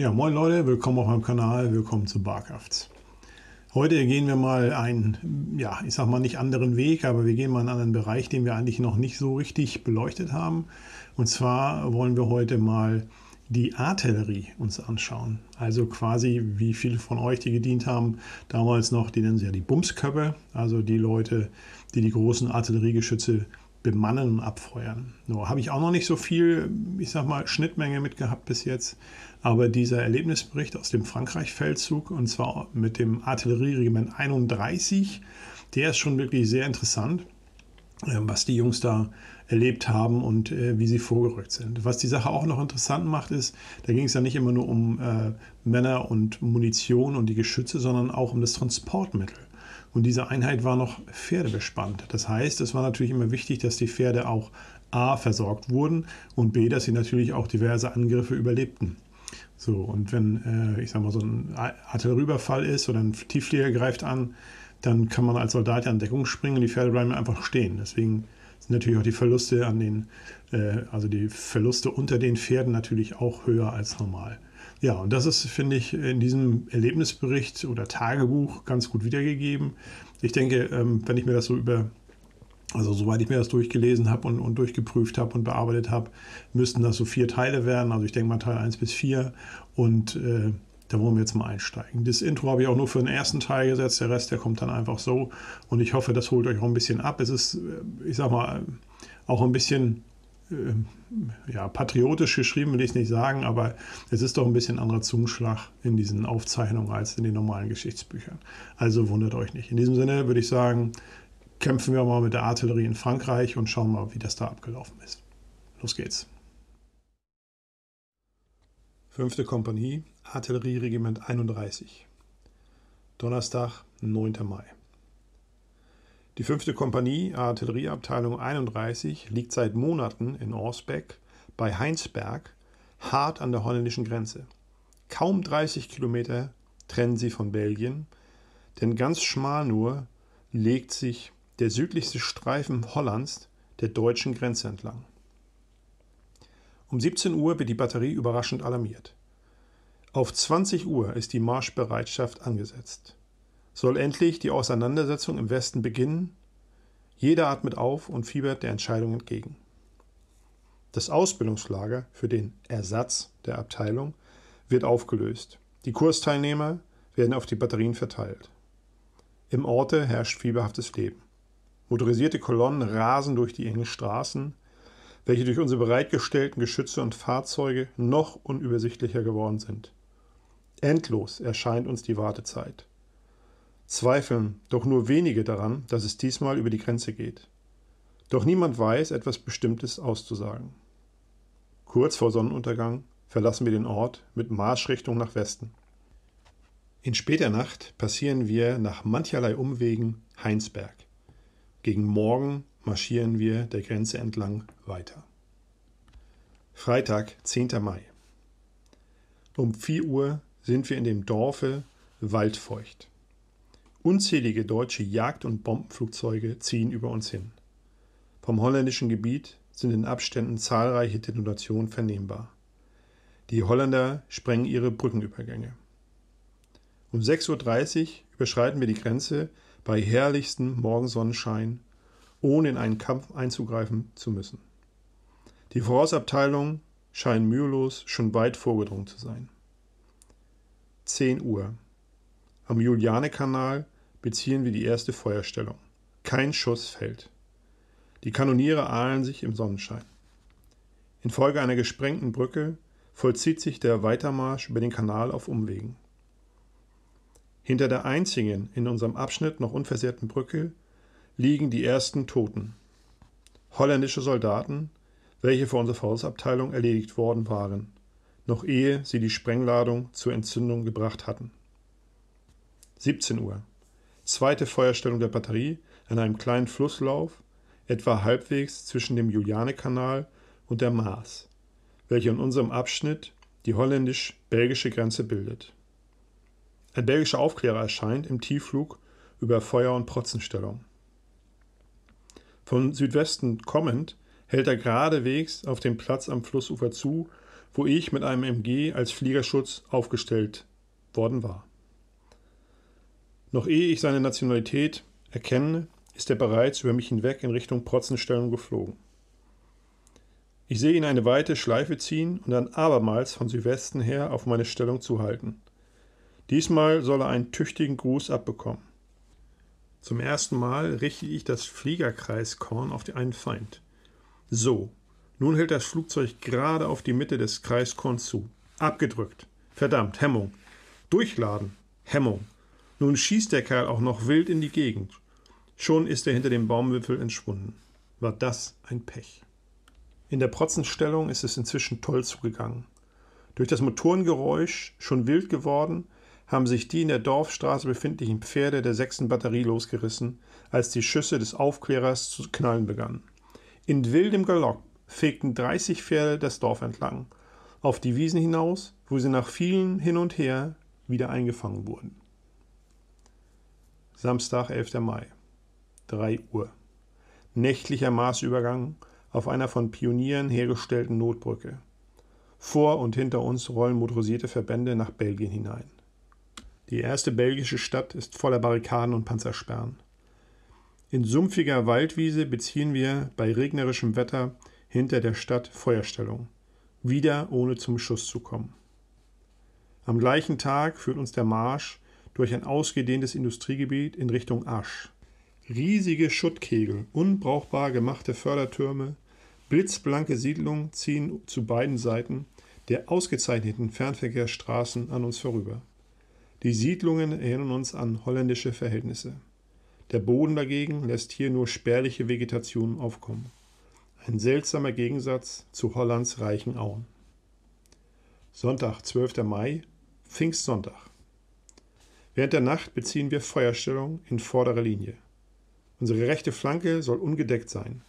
Ja, moin Leute, willkommen auf meinem Kanal, willkommen zu Barkrafts. Heute gehen wir mal einen, ja, ich sag mal nicht anderen Weg, aber wir gehen mal in einen anderen Bereich, den wir eigentlich noch nicht so richtig beleuchtet haben. Und zwar wollen wir heute mal die Artillerie uns anschauen. Also quasi, wie viele von euch, die gedient haben, damals noch, die nennen sie ja die Bumsköppe, also die Leute, die die großen Artilleriegeschütze bemannen und abfeuern. Nur habe ich auch noch nicht so viel, ich sag mal, Schnittmenge mit gehabt bis jetzt. Aber dieser Erlebnisbericht aus dem Frankreich-Feldzug, und zwar mit dem Artillerieregiment 31, der ist schon wirklich sehr interessant, ähm, was die Jungs da erlebt haben und äh, wie sie vorgerückt sind. Was die Sache auch noch interessant macht, ist, da ging es ja nicht immer nur um äh, Männer und Munition und die Geschütze, sondern auch um das Transportmittel. Und diese Einheit war noch pferdebespannt. Das heißt, es war natürlich immer wichtig, dass die Pferde auch A versorgt wurden und B, dass sie natürlich auch diverse Angriffe überlebten. So, und wenn, äh, ich sag mal, so ein Artillerieüberfall ist oder ein Tiefflieger greift an, dann kann man als Soldat ja in Deckung springen und die Pferde bleiben einfach stehen. Deswegen sind natürlich auch die Verluste an den, äh, also die Verluste unter den Pferden natürlich auch höher als normal. Ja, und das ist, finde ich, in diesem Erlebnisbericht oder Tagebuch ganz gut wiedergegeben. Ich denke, ähm, wenn ich mir das so über also soweit ich mir das durchgelesen habe und, und durchgeprüft habe und bearbeitet habe, müssten das so vier Teile werden. Also ich denke mal Teil 1 bis 4 und äh, da wollen wir jetzt mal einsteigen. Das Intro habe ich auch nur für den ersten Teil gesetzt, der Rest, der kommt dann einfach so und ich hoffe, das holt euch auch ein bisschen ab. Es ist, äh, ich sag mal, auch ein bisschen äh, ja, patriotisch geschrieben, will ich es nicht sagen, aber es ist doch ein bisschen anderer Zungenschlag in diesen Aufzeichnungen als in den normalen Geschichtsbüchern. Also wundert euch nicht. In diesem Sinne würde ich sagen, kämpfen wir mal mit der Artillerie in Frankreich und schauen mal, wie das da abgelaufen ist. Los geht's. 5. Kompanie, Artillerieregiment 31. Donnerstag, 9. Mai. Die 5. Kompanie, Artillerieabteilung 31, liegt seit Monaten in Orsbeck bei Heinsberg, hart an der holländischen Grenze. Kaum 30 Kilometer trennen sie von Belgien, denn ganz schmal nur legt sich der südlichste Streifen Hollands der deutschen Grenze entlang. Um 17 Uhr wird die Batterie überraschend alarmiert. Auf 20 Uhr ist die Marschbereitschaft angesetzt. Soll endlich die Auseinandersetzung im Westen beginnen? Jeder atmet auf und fiebert der Entscheidung entgegen. Das Ausbildungslager für den Ersatz der Abteilung wird aufgelöst. Die Kursteilnehmer werden auf die Batterien verteilt. Im Orte herrscht fieberhaftes Leben. Motorisierte Kolonnen rasen durch die engen Straßen, welche durch unsere bereitgestellten Geschütze und Fahrzeuge noch unübersichtlicher geworden sind. Endlos erscheint uns die Wartezeit. Zweifeln doch nur wenige daran, dass es diesmal über die Grenze geht. Doch niemand weiß, etwas Bestimmtes auszusagen. Kurz vor Sonnenuntergang verlassen wir den Ort mit Marschrichtung nach Westen. In später Nacht passieren wir nach mancherlei Umwegen Heinsberg. Gegen Morgen marschieren wir der Grenze entlang weiter. Freitag, 10. Mai. Um 4 Uhr sind wir in dem Dorfe Waldfeucht. Unzählige deutsche Jagd- und Bombenflugzeuge ziehen über uns hin. Vom holländischen Gebiet sind in Abständen zahlreiche Detonationen vernehmbar. Die Holländer sprengen ihre Brückenübergänge. Um 6.30 Uhr überschreiten wir die Grenze bei herrlichstem Morgensonnenschein, ohne in einen Kampf einzugreifen zu müssen. Die Vorausabteilungen scheinen mühelos schon weit vorgedrungen zu sein. 10 Uhr. Am Julianekanal beziehen wir die erste Feuerstellung. Kein Schuss fällt. Die Kanoniere ahlen sich im Sonnenschein. Infolge einer gesprengten Brücke vollzieht sich der Weitermarsch über den Kanal auf Umwegen. Hinter der einzigen in unserem Abschnitt noch unversehrten Brücke liegen die ersten Toten. Holländische Soldaten, welche vor unserer Faustabteilung erledigt worden waren, noch ehe sie die Sprengladung zur Entzündung gebracht hatten. 17 Uhr. Zweite Feuerstellung der Batterie an einem kleinen Flusslauf, etwa halbwegs zwischen dem Julianekanal und der Maas, welche in unserem Abschnitt die holländisch-belgische Grenze bildet. Ein belgischer Aufklärer erscheint im Tiefflug über Feuer- und Protzenstellung. Von Südwesten kommend hält er geradewegs auf dem Platz am Flussufer zu, wo ich mit einem MG als Fliegerschutz aufgestellt worden war. Noch ehe ich seine Nationalität erkenne, ist er bereits über mich hinweg in Richtung Protzenstellung geflogen. Ich sehe ihn eine weite Schleife ziehen und dann abermals von Südwesten her auf meine Stellung zuhalten. Diesmal soll er einen tüchtigen Gruß abbekommen. Zum ersten Mal richte ich das Fliegerkreiskorn auf einen Feind. So, nun hält das Flugzeug gerade auf die Mitte des Kreiskorns zu. Abgedrückt. Verdammt, Hemmung. Durchladen. Hemmung. Nun schießt der Kerl auch noch wild in die Gegend. Schon ist er hinter dem Baumwipfel entschwunden. War das ein Pech. In der Protzenstellung ist es inzwischen toll zugegangen. Durch das Motorengeräusch, schon wild geworden, haben sich die in der Dorfstraße befindlichen Pferde der 6. Batterie losgerissen, als die Schüsse des Aufklärers zu knallen begannen. In wildem Galopp fegten 30 Pferde das Dorf entlang, auf die Wiesen hinaus, wo sie nach vielen Hin und Her wieder eingefangen wurden. Samstag, 11. Mai, 3 Uhr. Nächtlicher Maßübergang auf einer von Pionieren hergestellten Notbrücke. Vor und hinter uns rollen motorisierte Verbände nach Belgien hinein. Die erste belgische Stadt ist voller Barrikaden und Panzersperren. In sumpfiger Waldwiese beziehen wir bei regnerischem Wetter hinter der Stadt Feuerstellung, wieder ohne zum Schuss zu kommen. Am gleichen Tag führt uns der Marsch durch ein ausgedehntes Industriegebiet in Richtung Asch. Riesige Schuttkegel, unbrauchbar gemachte Fördertürme, blitzblanke Siedlungen ziehen zu beiden Seiten der ausgezeichneten Fernverkehrsstraßen an uns vorüber. Die Siedlungen erinnern uns an holländische Verhältnisse. Der Boden dagegen lässt hier nur spärliche Vegetation aufkommen. Ein seltsamer Gegensatz zu Hollands reichen Auen. Sonntag, 12. Mai, Pfingstsonntag. Während der Nacht beziehen wir Feuerstellung in vorderer Linie. Unsere rechte Flanke soll ungedeckt sein.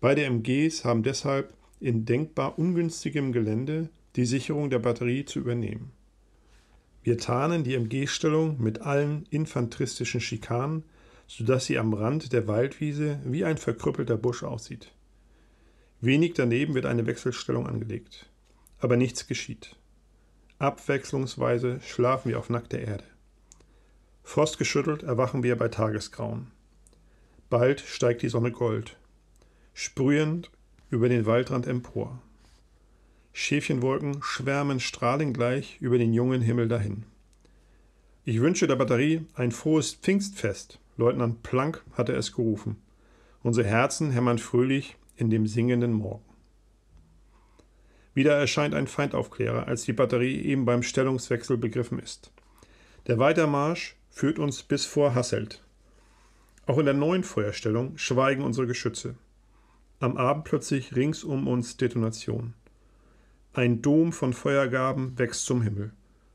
Beide MGs haben deshalb in denkbar ungünstigem Gelände die Sicherung der Batterie zu übernehmen. Wir tarnen die MG-Stellung mit allen infanteristischen Schikanen, sodass sie am Rand der Waldwiese wie ein verkrüppelter Busch aussieht. Wenig daneben wird eine Wechselstellung angelegt. Aber nichts geschieht. Abwechslungsweise schlafen wir auf nackter Erde. Frostgeschüttelt erwachen wir bei Tagesgrauen. Bald steigt die Sonne gold, sprühend über den Waldrand empor. Schäfchenwolken schwärmen strahlengleich über den jungen Himmel dahin. Ich wünsche der Batterie ein frohes Pfingstfest, Leutnant Planck hatte es gerufen. Unsere Herzen hämmern fröhlich in dem singenden Morgen. Wieder erscheint ein Feindaufklärer, als die Batterie eben beim Stellungswechsel begriffen ist. Der Weitermarsch führt uns bis vor Hasselt. Auch in der neuen Feuerstellung schweigen unsere Geschütze. Am Abend plötzlich rings um uns Detonation. Ein Dom von Feuergaben wächst zum Himmel.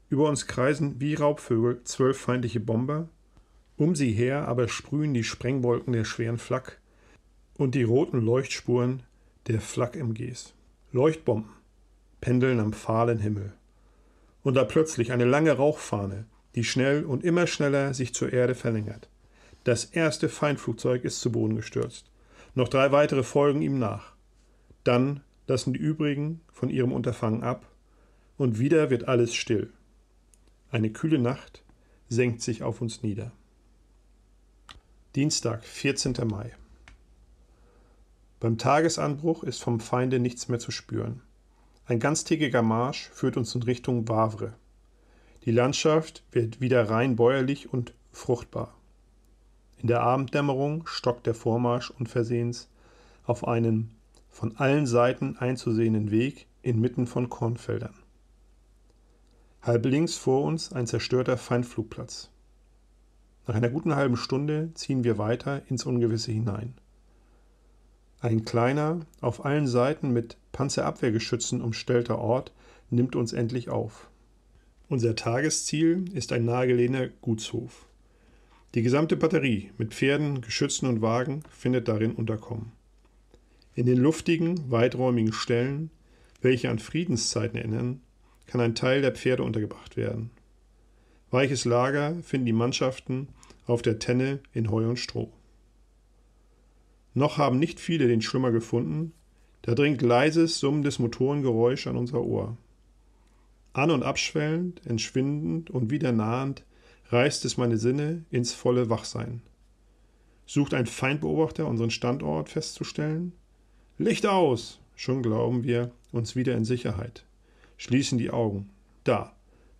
Über uns kreisen wie Raubvögel zwölf feindliche Bomber. Um sie her aber sprühen die Sprengwolken der schweren Flak und die roten Leuchtspuren der Flak-MGs. Leuchtbomben pendeln am fahlen Himmel. Und da plötzlich eine lange Rauchfahne, die schnell und immer schneller sich zur Erde verlängert. Das erste Feindflugzeug ist zu Boden gestürzt. Noch drei weitere folgen ihm nach. Dann lassen die übrigen von ihrem Unterfangen ab, und wieder wird alles still. Eine kühle Nacht senkt sich auf uns nieder. Dienstag, 14. Mai. Beim Tagesanbruch ist vom Feinde nichts mehr zu spüren. Ein ganztägiger Marsch führt uns in Richtung Wavre. Die Landschaft wird wieder rein bäuerlich und fruchtbar. In der Abenddämmerung stockt der Vormarsch unversehens auf einen von allen Seiten einzusehenden Weg inmitten von Kornfeldern. Halb links vor uns ein zerstörter Feindflugplatz. Nach einer guten halben Stunde ziehen wir weiter ins Ungewisse hinein. Ein kleiner, auf allen Seiten mit Panzerabwehrgeschützen umstellter Ort nimmt uns endlich auf. Unser Tagesziel ist ein nahegelegener Gutshof. Die gesamte Batterie mit Pferden, Geschützen und Wagen findet darin Unterkommen. In den luftigen, weiträumigen Stellen, welche an Friedenszeiten erinnern, kann ein Teil der Pferde untergebracht werden. Weiches Lager finden die Mannschaften auf der Tenne in Heu und Stroh. Noch haben nicht viele den Schwimmer gefunden, da dringt leises, summendes Motorengeräusch an unser Ohr. An- und abschwellend, entschwindend und wieder nahend reißt es meine Sinne ins volle Wachsein. Sucht ein Feindbeobachter unseren Standort festzustellen? Licht aus! Schon glauben wir uns wieder in Sicherheit. Schließen die Augen. Da.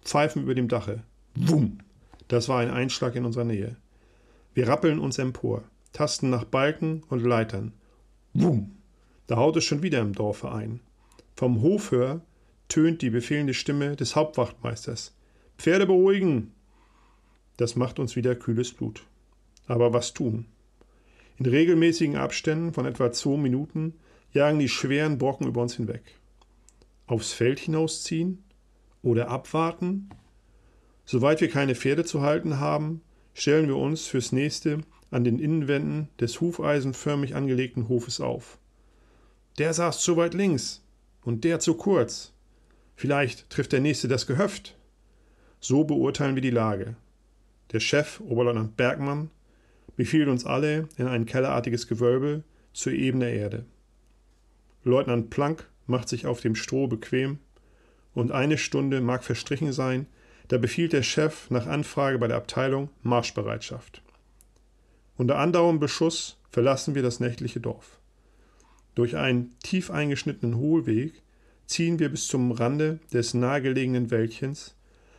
Pfeifen über dem Dache. Wumm! Das war ein Einschlag in unserer Nähe. Wir rappeln uns empor, tasten nach Balken und Leitern. Wumm! Da haut es schon wieder im Dorfe ein. Vom Hofhör tönt die befehlende Stimme des Hauptwachtmeisters. Pferde beruhigen! Das macht uns wieder kühles Blut. Aber was tun? In regelmäßigen Abständen von etwa zwei Minuten jagen die schweren Brocken über uns hinweg. Aufs Feld hinausziehen oder abwarten? Soweit wir keine Pferde zu halten haben, stellen wir uns fürs nächste an den Innenwänden des hufeisenförmig angelegten Hofes auf. Der saß zu weit links und der zu kurz. Vielleicht trifft der nächste das Gehöft. So beurteilen wir die Lage. Der Chef, Oberleutnant Bergmann, befiehlt uns alle in ein kellerartiges Gewölbe zur Ebene Erde. Leutnant Planck macht sich auf dem Stroh bequem, und eine Stunde mag verstrichen sein, da befiehlt der Chef nach Anfrage bei der Abteilung Marschbereitschaft. Unter andauerndem Beschuss verlassen wir das nächtliche Dorf. Durch einen tief eingeschnittenen Hohlweg ziehen wir bis zum Rande des nahegelegenen Wäldchens,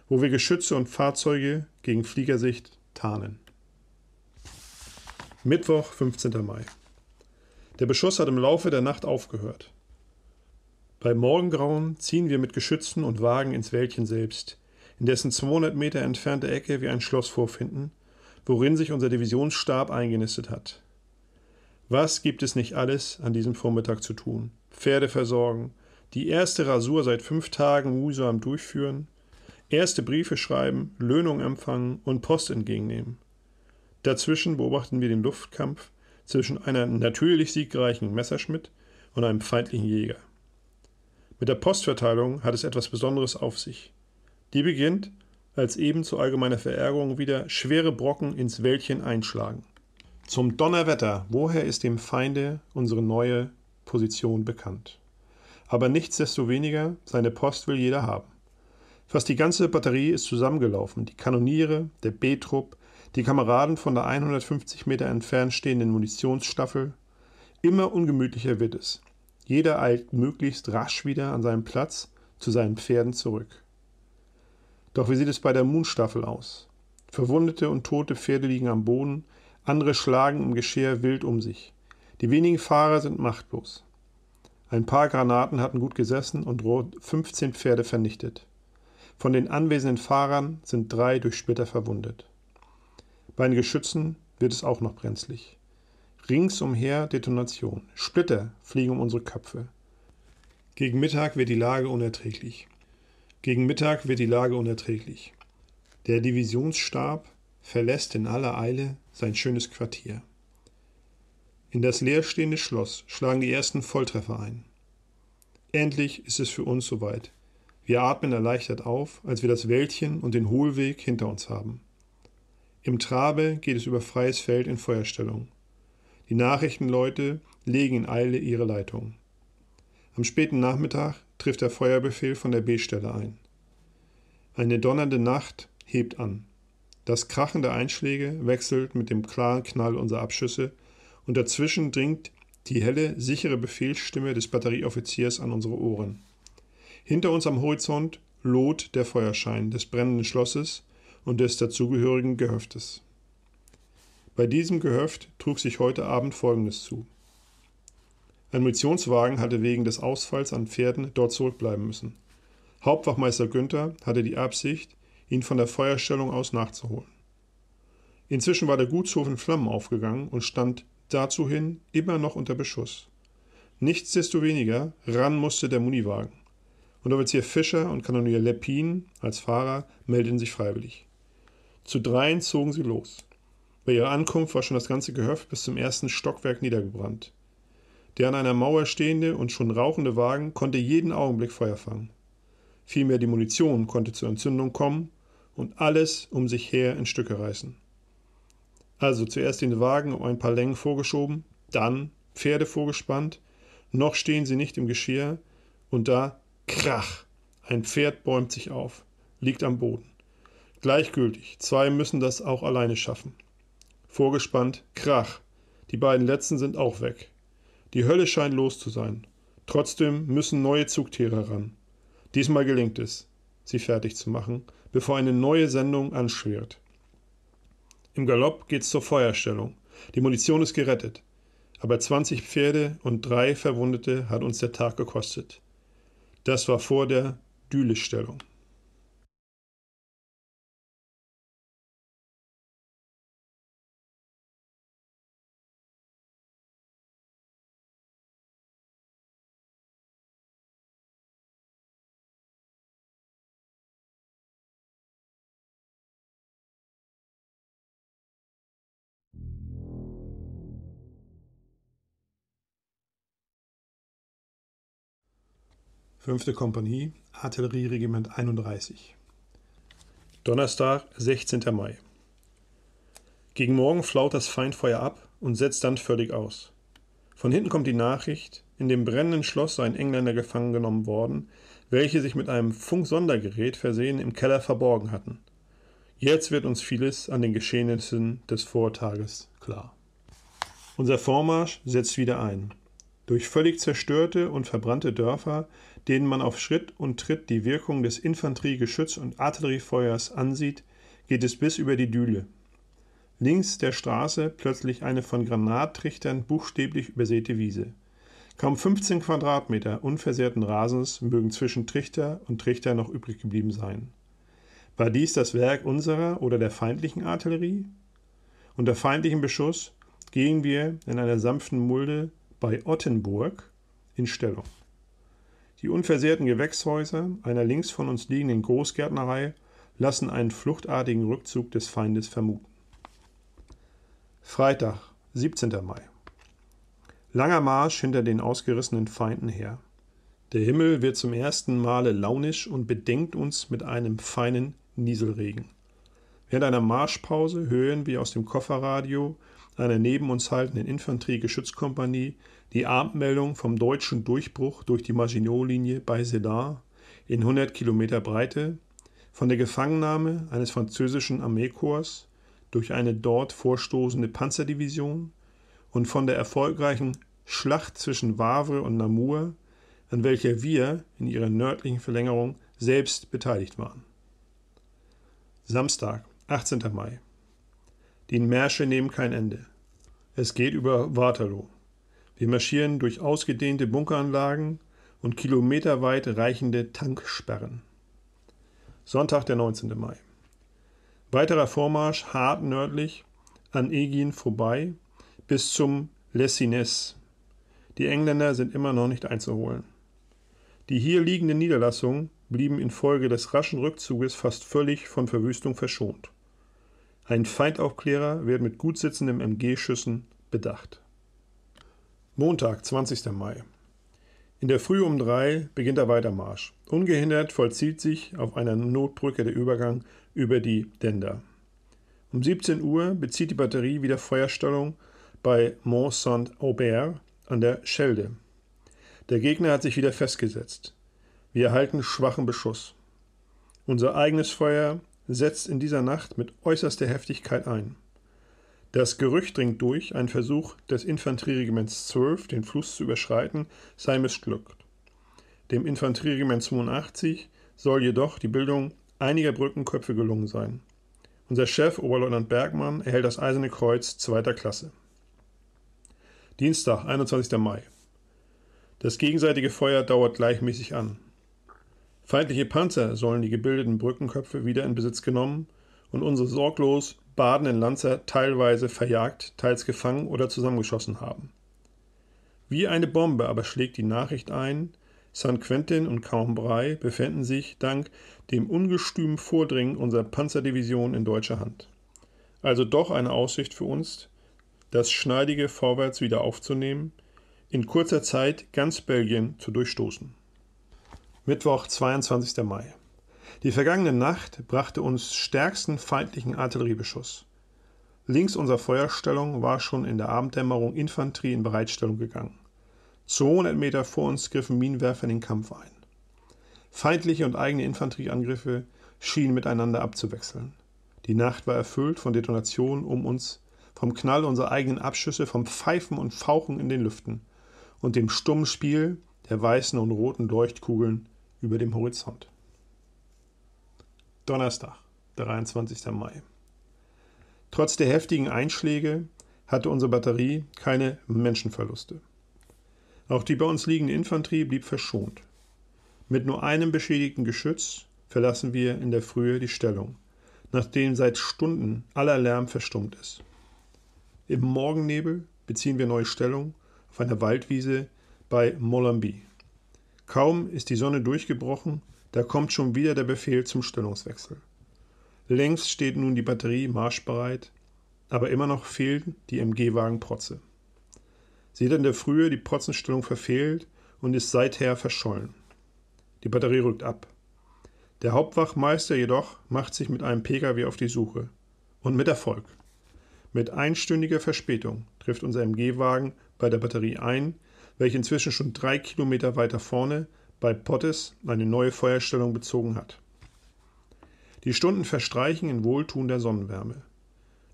wo wir Geschütze und Fahrzeuge gegen Fliegersicht tarnen. Mittwoch, 15. Mai. Der Beschuss hat im Laufe der Nacht aufgehört. Beim Morgengrauen ziehen wir mit Geschützen und Wagen ins Wäldchen selbst, in dessen 200 Meter entfernte Ecke wir ein Schloss vorfinden, worin sich unser Divisionsstab eingenistet hat. Was gibt es nicht alles an diesem Vormittag zu tun? Pferde versorgen, die erste Rasur seit fünf Tagen mühsam durchführen, erste Briefe schreiben, Löhnung empfangen und Post entgegennehmen. Dazwischen beobachten wir den Luftkampf zwischen einem natürlich siegreichen Messerschmidt und einem feindlichen Jäger. Mit der Postverteilung hat es etwas Besonderes auf sich. Die beginnt, als eben zu allgemeiner Verärgerung wieder schwere Brocken ins Wäldchen einschlagen. Zum Donnerwetter, woher ist dem Feinde unsere neue Position bekannt? Aber nichtsdestoweniger, seine Post will jeder haben. Fast die ganze Batterie ist zusammengelaufen, die Kanoniere, der B-Trupp, die Kameraden von der 150 Meter entfernt stehenden Munitionsstaffel. Immer ungemütlicher wird es. Jeder eilt möglichst rasch wieder an seinen Platz zu seinen Pferden zurück. Doch wie sieht es bei der Moonstaffel aus? Verwundete und tote Pferde liegen am Boden, andere schlagen im Geschirr wild um sich. Die wenigen Fahrer sind machtlos. Ein paar Granaten hatten gut gesessen und rund 15 Pferde vernichtet. Von den anwesenden Fahrern sind drei durch Splitter verwundet. Bei den Geschützen wird es auch noch brenzlig. Ringsumher Detonation. Splitter fliegen um unsere Köpfe. Gegen Mittag wird die Lage unerträglich. Gegen Mittag wird die Lage unerträglich. Der Divisionsstab verlässt in aller Eile sein schönes Quartier. In das leerstehende Schloss schlagen die ersten Volltreffer ein. Endlich ist es für uns soweit. Wir atmen erleichtert auf, als wir das Wäldchen und den Hohlweg hinter uns haben. Im Trabe geht es über freies Feld in Feuerstellung. Die Nachrichtenleute legen in Eile ihre Leitung. Am späten Nachmittag trifft der Feuerbefehl von der B-Stelle ein. Eine donnernde Nacht hebt an. Das Krachen der Einschläge wechselt mit dem klaren Knall unserer Abschüsse und dazwischen dringt die helle, sichere Befehlsstimme des Batterieoffiziers an unsere Ohren. Hinter uns am Horizont loht der Feuerschein des brennenden Schlosses und des dazugehörigen Gehöftes. Bei diesem Gehöft trug sich heute Abend Folgendes zu. Ein Munitionswagen hatte wegen des Ausfalls an Pferden dort zurückbleiben müssen. Hauptwachmeister Günther hatte die Absicht, ihn von der Feuerstellung aus nachzuholen. Inzwischen war der Gutshof in Flammen aufgegangen und stand dazu hin immer noch unter Beschuss. Nichtsdestoweniger ran musste der Muniwagen. Und Offizier Fischer und Kanonier Leppin als Fahrer meldeten sich freiwillig. Zu dreien zogen sie los. Bei ihrer Ankunft war schon das ganze Gehöft bis zum ersten Stockwerk niedergebrannt. Der an einer Mauer stehende und schon rauchende Wagen konnte jeden Augenblick Feuer fangen. Vielmehr die Munition konnte zur Entzündung kommen und alles um sich her in Stücke reißen. Also zuerst den Wagen um ein paar Längen vorgeschoben, dann Pferde vorgespannt, noch stehen sie nicht im Geschirr, und da krach, ein Pferd bäumt sich auf, liegt am Boden. Gleichgültig, zwei müssen das auch alleine schaffen. Vorgespannt, Krach. Die beiden letzten sind auch weg. Die Hölle scheint los zu sein. Trotzdem müssen neue Zugtiere ran. Diesmal gelingt es, sie fertig zu machen, bevor eine neue Sendung anschwirrt. Im Galopp geht's zur Feuerstellung. Die Munition ist gerettet. Aber 20 Pferde und drei Verwundete hat uns der Tag gekostet. Das war vor der Dühle-Stellung. 5. Kompanie, Artillerieregiment 31. Donnerstag, 16. Mai. Gegen Morgen flaut das Feindfeuer ab und setzt dann völlig aus. Von hinten kommt die Nachricht, in dem brennenden Schloss seien Engländer gefangen genommen worden, welche sich mit einem Funksondergerät versehen im Keller verborgen hatten. Jetzt wird uns vieles an den Geschehnissen des Vortages klar. Unser Vormarsch setzt wieder ein. Durch völlig zerstörte und verbrannte Dörfer denen man auf Schritt und Tritt die Wirkung des Infanteriegeschütz und Artilleriefeuers ansieht, geht es bis über die Düle. Links der Straße plötzlich eine von Granattrichtern buchstäblich übersäte Wiese. Kaum 15 Quadratmeter unversehrten Rasens mögen zwischen Trichter und Trichter noch übrig geblieben sein. War dies das Werk unserer oder der feindlichen Artillerie? Unter feindlichem Beschuss gehen wir in einer sanften Mulde bei Ottenburg in Stellung. Die unversehrten Gewächshäuser einer links von uns liegenden Großgärtnerei lassen einen fluchtartigen Rückzug des Feindes vermuten. Freitag, 17. Mai. Langer Marsch hinter den ausgerissenen Feinden her. Der Himmel wird zum ersten Male launisch und bedenkt uns mit einem feinen Nieselregen. Während einer Marschpause hören wir aus dem Kofferradio einer neben uns haltenden Infanteriegeschützkompanie die Abendmeldung vom deutschen Durchbruch durch die Maginot-Linie bei Sedan in 100 Kilometer Breite, von der Gefangennahme eines französischen Armeekorps durch eine dort vorstoßende Panzerdivision und von der erfolgreichen Schlacht zwischen Wavre und Namur, an welcher wir in ihrer nördlichen Verlängerung selbst beteiligt waren. Samstag, 18. Mai. Die Märsche nehmen kein Ende. Es geht über Waterloo. Wir marschieren durch ausgedehnte Bunkeranlagen und kilometerweit reichende Tanksperren. Sonntag, der 19. Mai. Weiterer Vormarsch hart nördlich an Egin vorbei bis zum Lessines. Die Engländer sind immer noch nicht einzuholen. Die hier liegenden Niederlassungen blieben infolge des raschen Rückzuges fast völlig von Verwüstung verschont. Ein Feindaufklärer wird mit gut sitzendem MG-Schüssen bedacht. Montag, 20. Mai. In der Früh um drei beginnt der Weitermarsch. Ungehindert vollzieht sich auf einer Notbrücke der Übergang über die Dender. Um 17 Uhr bezieht die Batterie wieder Feuerstellung bei Mont Saint-Aubert an der Schelde. Der Gegner hat sich wieder festgesetzt. Wir erhalten schwachen Beschuss. Unser eigenes Feuer setzt in dieser Nacht mit äußerster Heftigkeit ein. Das Gerücht dringt durch, ein Versuch des Infanterieregiments 12, den Fluss zu überschreiten, sei missglückt. Dem Infanterieregiment 82 soll jedoch die Bildung einiger Brückenköpfe gelungen sein. Unser Chef, Oberleutnant Bergmann, erhält das Eiserne Kreuz zweiter Klasse. Dienstag, 21. Mai. Das gegenseitige Feuer dauert gleichmäßig an. Feindliche Panzer sollen die gebildeten Brückenköpfe wieder in Besitz genommen und unsere sorglos Baden in Lanzer teilweise verjagt, teils gefangen oder zusammengeschossen haben. Wie eine Bombe aber schlägt die Nachricht ein, St. Quentin und Cambrai befinden sich dank dem ungestümen Vordringen unserer Panzerdivision in deutscher Hand. Also doch eine Aussicht für uns, das schneidige Vorwärts wieder aufzunehmen, in kurzer Zeit ganz Belgien zu durchstoßen. Mittwoch, 22. Mai. Die vergangene Nacht brachte uns stärksten feindlichen Artilleriebeschuss. Links unserer Feuerstellung war schon in der Abenddämmerung Infanterie in Bereitstellung gegangen. 200 Meter vor uns griffen Minenwerfer in den Kampf ein. Feindliche und eigene Infanterieangriffe schienen miteinander abzuwechseln. Die Nacht war erfüllt von Detonationen um uns, vom Knall unserer eigenen Abschüsse, vom Pfeifen und Fauchen in den Lüften und dem stummen Spiel der weißen und roten Leuchtkugeln über dem Horizont. Donnerstag, 23. Mai. Trotz der heftigen Einschläge hatte unsere Batterie keine Menschenverluste. Auch die bei uns liegende Infanterie blieb verschont. Mit nur einem beschädigten Geschütz verlassen wir in der Frühe die Stellung, nachdem seit Stunden aller Lärm verstummt ist. Im Morgennebel beziehen wir neue Stellung auf einer Waldwiese bei Molambi. Kaum ist die Sonne durchgebrochen, da kommt schon wieder der Befehl zum Stellungswechsel. Längst steht nun die Batterie marschbereit, aber immer noch fehlen die MG-Wagen-Protze. Sie hat in der Frühe die Protzenstellung verfehlt und ist seither verschollen. Die Batterie rückt ab. Der Hauptwachmeister jedoch macht sich mit einem Pkw auf die Suche. Und mit Erfolg. Mit einstündiger Verspätung trifft unser MG-Wagen bei der Batterie ein, welche inzwischen schon drei Kilometer weiter vorne bei Pottes eine neue Feuerstellung bezogen hat. Die Stunden verstreichen in wohltuender Sonnenwärme.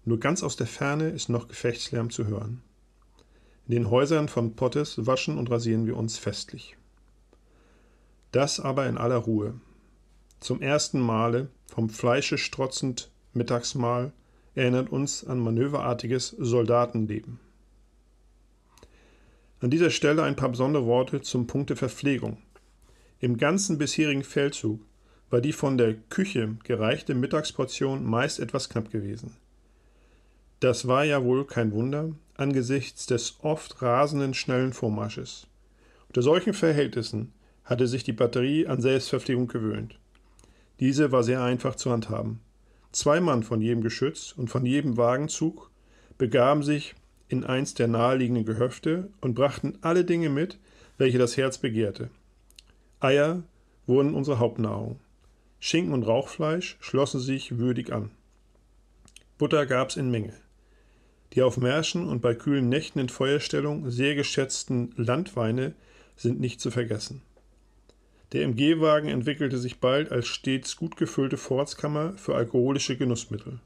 Nur ganz aus der Ferne ist noch Gefechtslärm zu hören. In den Häusern von Pottes waschen und rasieren wir uns festlich. Das aber in aller Ruhe. Zum ersten Male, vom Fleische strotzend Mittagsmahl, erinnert uns an manöverartiges Soldatenleben. An dieser Stelle ein paar besondere Worte zum Punkte Verpflegung, im ganzen bisherigen Feldzug war die von der Küche gereichte Mittagsportion meist etwas knapp gewesen. Das war ja wohl kein Wunder angesichts des oft rasenden schnellen Vormarsches. Unter solchen Verhältnissen hatte sich die Batterie an Selbstverpflegung gewöhnt. Diese war sehr einfach zu handhaben. Zwei Mann von jedem Geschütz und von jedem Wagenzug begaben sich in eins der naheliegenden Gehöfte und brachten alle Dinge mit, welche das Herz begehrte. Eier wurden unsere Hauptnahrung. Schinken und Rauchfleisch schlossen sich würdig an. Butter gab's in Menge. Die auf Märschen und bei kühlen Nächten in Feuerstellung sehr geschätzten Landweine sind nicht zu vergessen. Der MG-Wagen entwickelte sich bald als stets gut gefüllte Vorratskammer für alkoholische Genussmittel.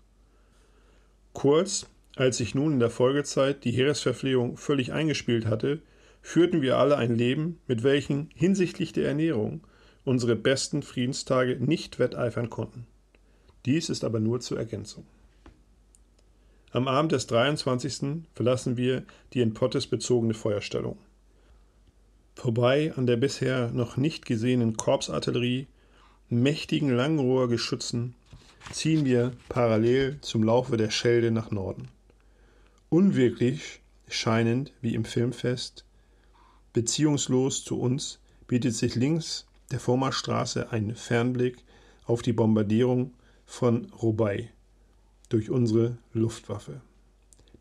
Kurz, als sich nun in der Folgezeit die Heeresverpflegung völlig eingespielt hatte, führten wir alle ein Leben, mit welchem hinsichtlich der Ernährung unsere besten Friedenstage nicht wetteifern konnten. Dies ist aber nur zur Ergänzung. Am Abend des 23. verlassen wir die in Pottes bezogene Feuerstellung. Vorbei an der bisher noch nicht gesehenen Korpsartillerie, mächtigen Langrohrgeschützen, ziehen wir parallel zum Laufe der Schelde nach Norden. Unwirklich scheinend wie im Filmfest Beziehungslos zu uns bietet sich links der Vormarschstraße ein Fernblick auf die Bombardierung von Rubai durch unsere Luftwaffe.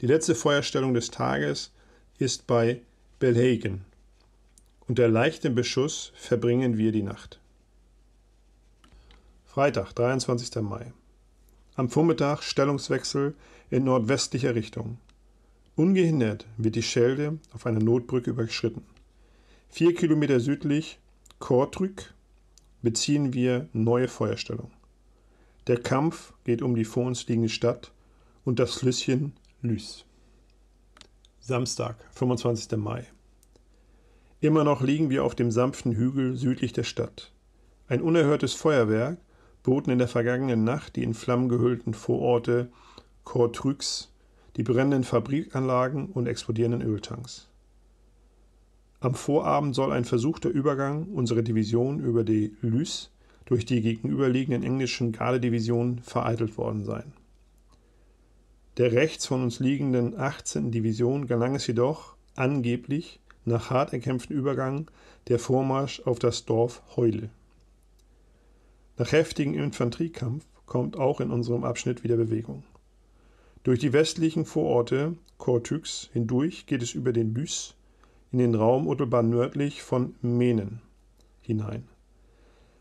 Die letzte Feuerstellung des Tages ist bei Belhagen. Unter leichtem Beschuss verbringen wir die Nacht. Freitag, 23. Mai. Am Vormittag Stellungswechsel in nordwestlicher Richtung. Ungehindert wird die Schelde auf einer Notbrücke überschritten. Vier Kilometer südlich, Kortrück, beziehen wir neue Feuerstellung. Der Kampf geht um die vor uns liegende Stadt und das Flüsschen Lys. Samstag, 25. Mai. Immer noch liegen wir auf dem sanften Hügel südlich der Stadt. Ein unerhörtes Feuerwerk boten in der vergangenen Nacht die in Flammen gehüllten Vororte Kortrüx, die brennenden Fabrikanlagen und explodierenden Öltanks. Am Vorabend soll ein versuchter Übergang unserer Division über die Lys durch die gegenüberliegenden englischen Gardedivisionen vereitelt worden sein. Der rechts von uns liegenden 18. Division gelang es jedoch, angeblich nach hart erkämpften Übergang, der Vormarsch auf das Dorf Heule. Nach heftigem Infanteriekampf kommt auch in unserem Abschnitt wieder Bewegung. Durch die westlichen Vororte Kortüx hindurch geht es über den Lys in den Raum unmittelbar nördlich von Menen hinein.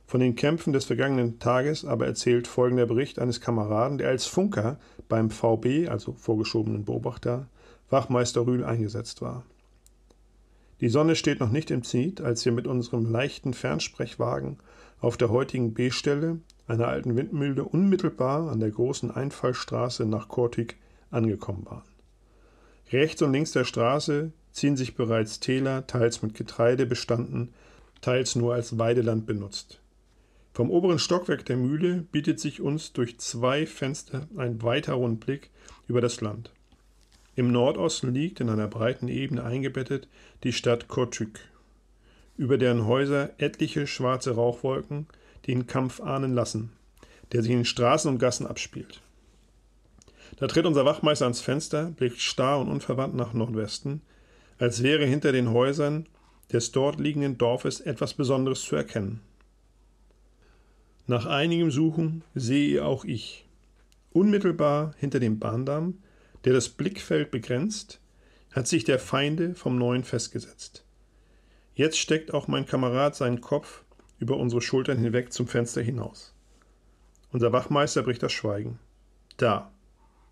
Von den Kämpfen des vergangenen Tages aber erzählt folgender Bericht eines Kameraden, der als Funker beim VB, also vorgeschobenen Beobachter, Wachmeister Rühl eingesetzt war. Die Sonne steht noch nicht im Zenit, als wir mit unserem leichten Fernsprechwagen auf der heutigen B-Stelle, einer alten Windmühle, unmittelbar an der großen Einfallstraße nach Kortik angekommen waren. Rechts und links der Straße ziehen sich bereits Täler, teils mit Getreide bestanden, teils nur als Weideland benutzt. Vom oberen Stockwerk der Mühle bietet sich uns durch zwei Fenster ein weiter Rundblick über das Land. Im Nordosten liegt in einer breiten Ebene eingebettet die Stadt Kortük, über deren Häuser etliche schwarze Rauchwolken den Kampf ahnen lassen, der sich in den Straßen und Gassen abspielt. Da tritt unser Wachmeister ans Fenster, blickt starr und unverwandt nach Nordwesten, als wäre hinter den Häusern des dort liegenden Dorfes etwas Besonderes zu erkennen. Nach einigem Suchen sehe auch ich. Unmittelbar hinter dem Bahndamm, der das Blickfeld begrenzt, hat sich der Feinde vom Neuen festgesetzt. Jetzt steckt auch mein Kamerad seinen Kopf über unsere Schultern hinweg zum Fenster hinaus. Unser Wachmeister bricht das Schweigen. Da.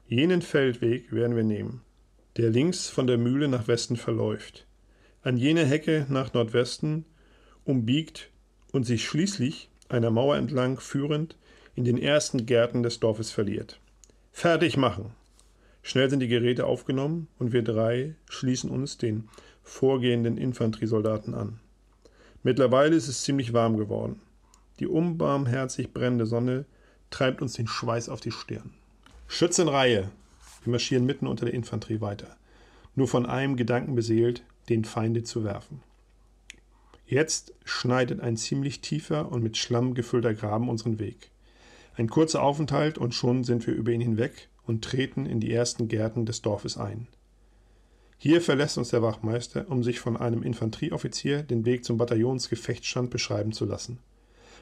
Jenen Feldweg werden wir nehmen der links von der Mühle nach Westen verläuft, an jener Hecke nach Nordwesten umbiegt und sich schließlich, einer Mauer entlang führend, in den ersten Gärten des Dorfes verliert. Fertig machen! Schnell sind die Geräte aufgenommen und wir drei schließen uns den vorgehenden Infanteriesoldaten an. Mittlerweile ist es ziemlich warm geworden. Die unbarmherzig brennende Sonne treibt uns den Schweiß auf die Stirn. Schützenreihe, wir marschieren mitten unter der Infanterie weiter, nur von einem Gedanken beseelt, den Feinde zu werfen. Jetzt schneidet ein ziemlich tiefer und mit Schlamm gefüllter Graben unseren Weg. Ein kurzer Aufenthalt und schon sind wir über ihn hinweg und treten in die ersten Gärten des Dorfes ein. Hier verlässt uns der Wachmeister, um sich von einem Infanterieoffizier den Weg zum Bataillonsgefechtsstand beschreiben zu lassen.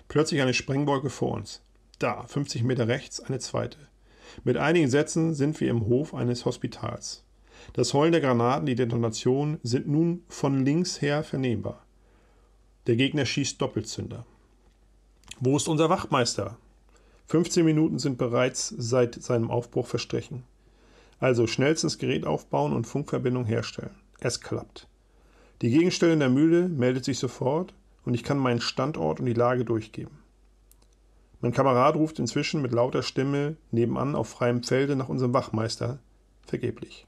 Plötzlich eine Sprengwolke vor uns. Da, 50 Meter rechts, eine zweite. Mit einigen Sätzen sind wir im Hof eines Hospitals. Das Heulen der Granaten, die Detonationen sind nun von links her vernehmbar. Der Gegner schießt Doppelzünder. Wo ist unser Wachtmeister? 15 Minuten sind bereits seit seinem Aufbruch verstrichen. Also schnellstens Gerät aufbauen und Funkverbindung herstellen. Es klappt. Die Gegenstelle in der Mühle meldet sich sofort und ich kann meinen Standort und die Lage durchgeben. Mein Kamerad ruft inzwischen mit lauter Stimme nebenan auf freiem Felde nach unserem Wachmeister. Vergeblich.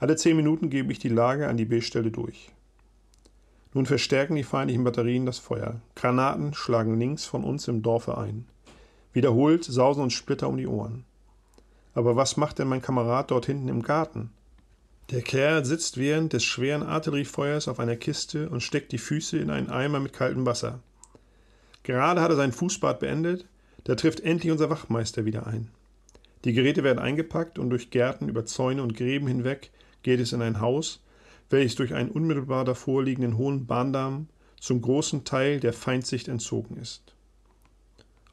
Alle zehn Minuten gebe ich die Lage an die B-Stelle durch. Nun verstärken die feindlichen Batterien das Feuer. Granaten schlagen links von uns im Dorfe ein. Wiederholt sausen uns Splitter um die Ohren. Aber was macht denn mein Kamerad dort hinten im Garten? Der Kerl sitzt während des schweren Artilleriefeuers auf einer Kiste und steckt die Füße in einen Eimer mit kaltem Wasser. Gerade hat er sein Fußbad beendet, da trifft endlich unser Wachmeister wieder ein. Die Geräte werden eingepackt und durch Gärten, über Zäune und Gräben hinweg geht es in ein Haus, welches durch einen unmittelbar davor liegenden hohen Bahndamm zum großen Teil der Feindsicht entzogen ist.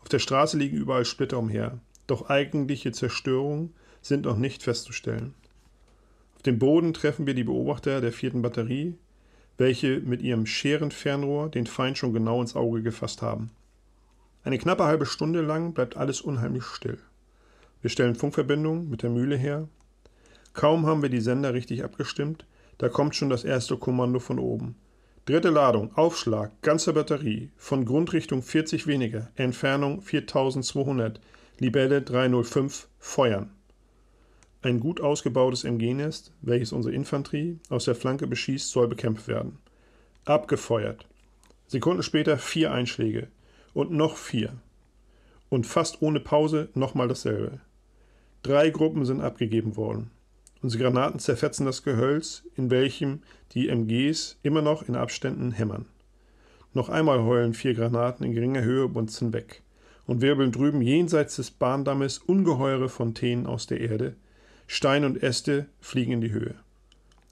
Auf der Straße liegen überall Splitter umher, doch eigentliche Zerstörungen sind noch nicht festzustellen. Auf dem Boden treffen wir die Beobachter der vierten Batterie, welche mit ihrem Scherenfernrohr den Feind schon genau ins Auge gefasst haben. Eine knappe halbe Stunde lang bleibt alles unheimlich still. Wir stellen Funkverbindung mit der Mühle her. Kaum haben wir die Sender richtig abgestimmt, da kommt schon das erste Kommando von oben. Dritte Ladung, Aufschlag, ganze Batterie, von Grundrichtung 40 weniger, Entfernung 4200, Libelle 305, feuern. Ein gut ausgebautes MG-Nest, welches unsere Infanterie aus der Flanke beschießt, soll bekämpft werden. Abgefeuert. Sekunden später vier Einschläge. Und noch vier. Und fast ohne Pause nochmal dasselbe. Drei Gruppen sind abgegeben worden. Unsere Granaten zerfetzen das Gehölz, in welchem die MGs immer noch in Abständen hämmern. Noch einmal heulen vier Granaten in geringer Höhe Bunzen weg und wirbeln drüben jenseits des Bahndammes ungeheure Fontänen aus der Erde, Stein und Äste fliegen in die Höhe.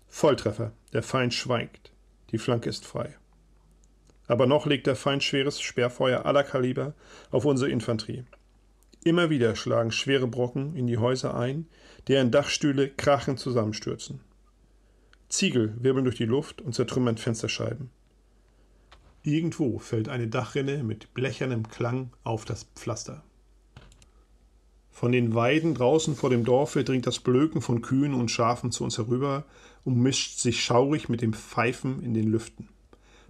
Volltreffer, der Feind schweigt. Die Flanke ist frei. Aber noch legt der Feind schweres Sperrfeuer aller Kaliber auf unsere Infanterie. Immer wieder schlagen schwere Brocken in die Häuser ein, deren Dachstühle krachend zusammenstürzen. Ziegel wirbeln durch die Luft und zertrümmern Fensterscheiben. Irgendwo fällt eine Dachrinne mit blechernem Klang auf das Pflaster. Von den Weiden draußen vor dem Dorfe dringt das Blöken von Kühen und Schafen zu uns herüber und mischt sich schaurig mit dem Pfeifen in den Lüften.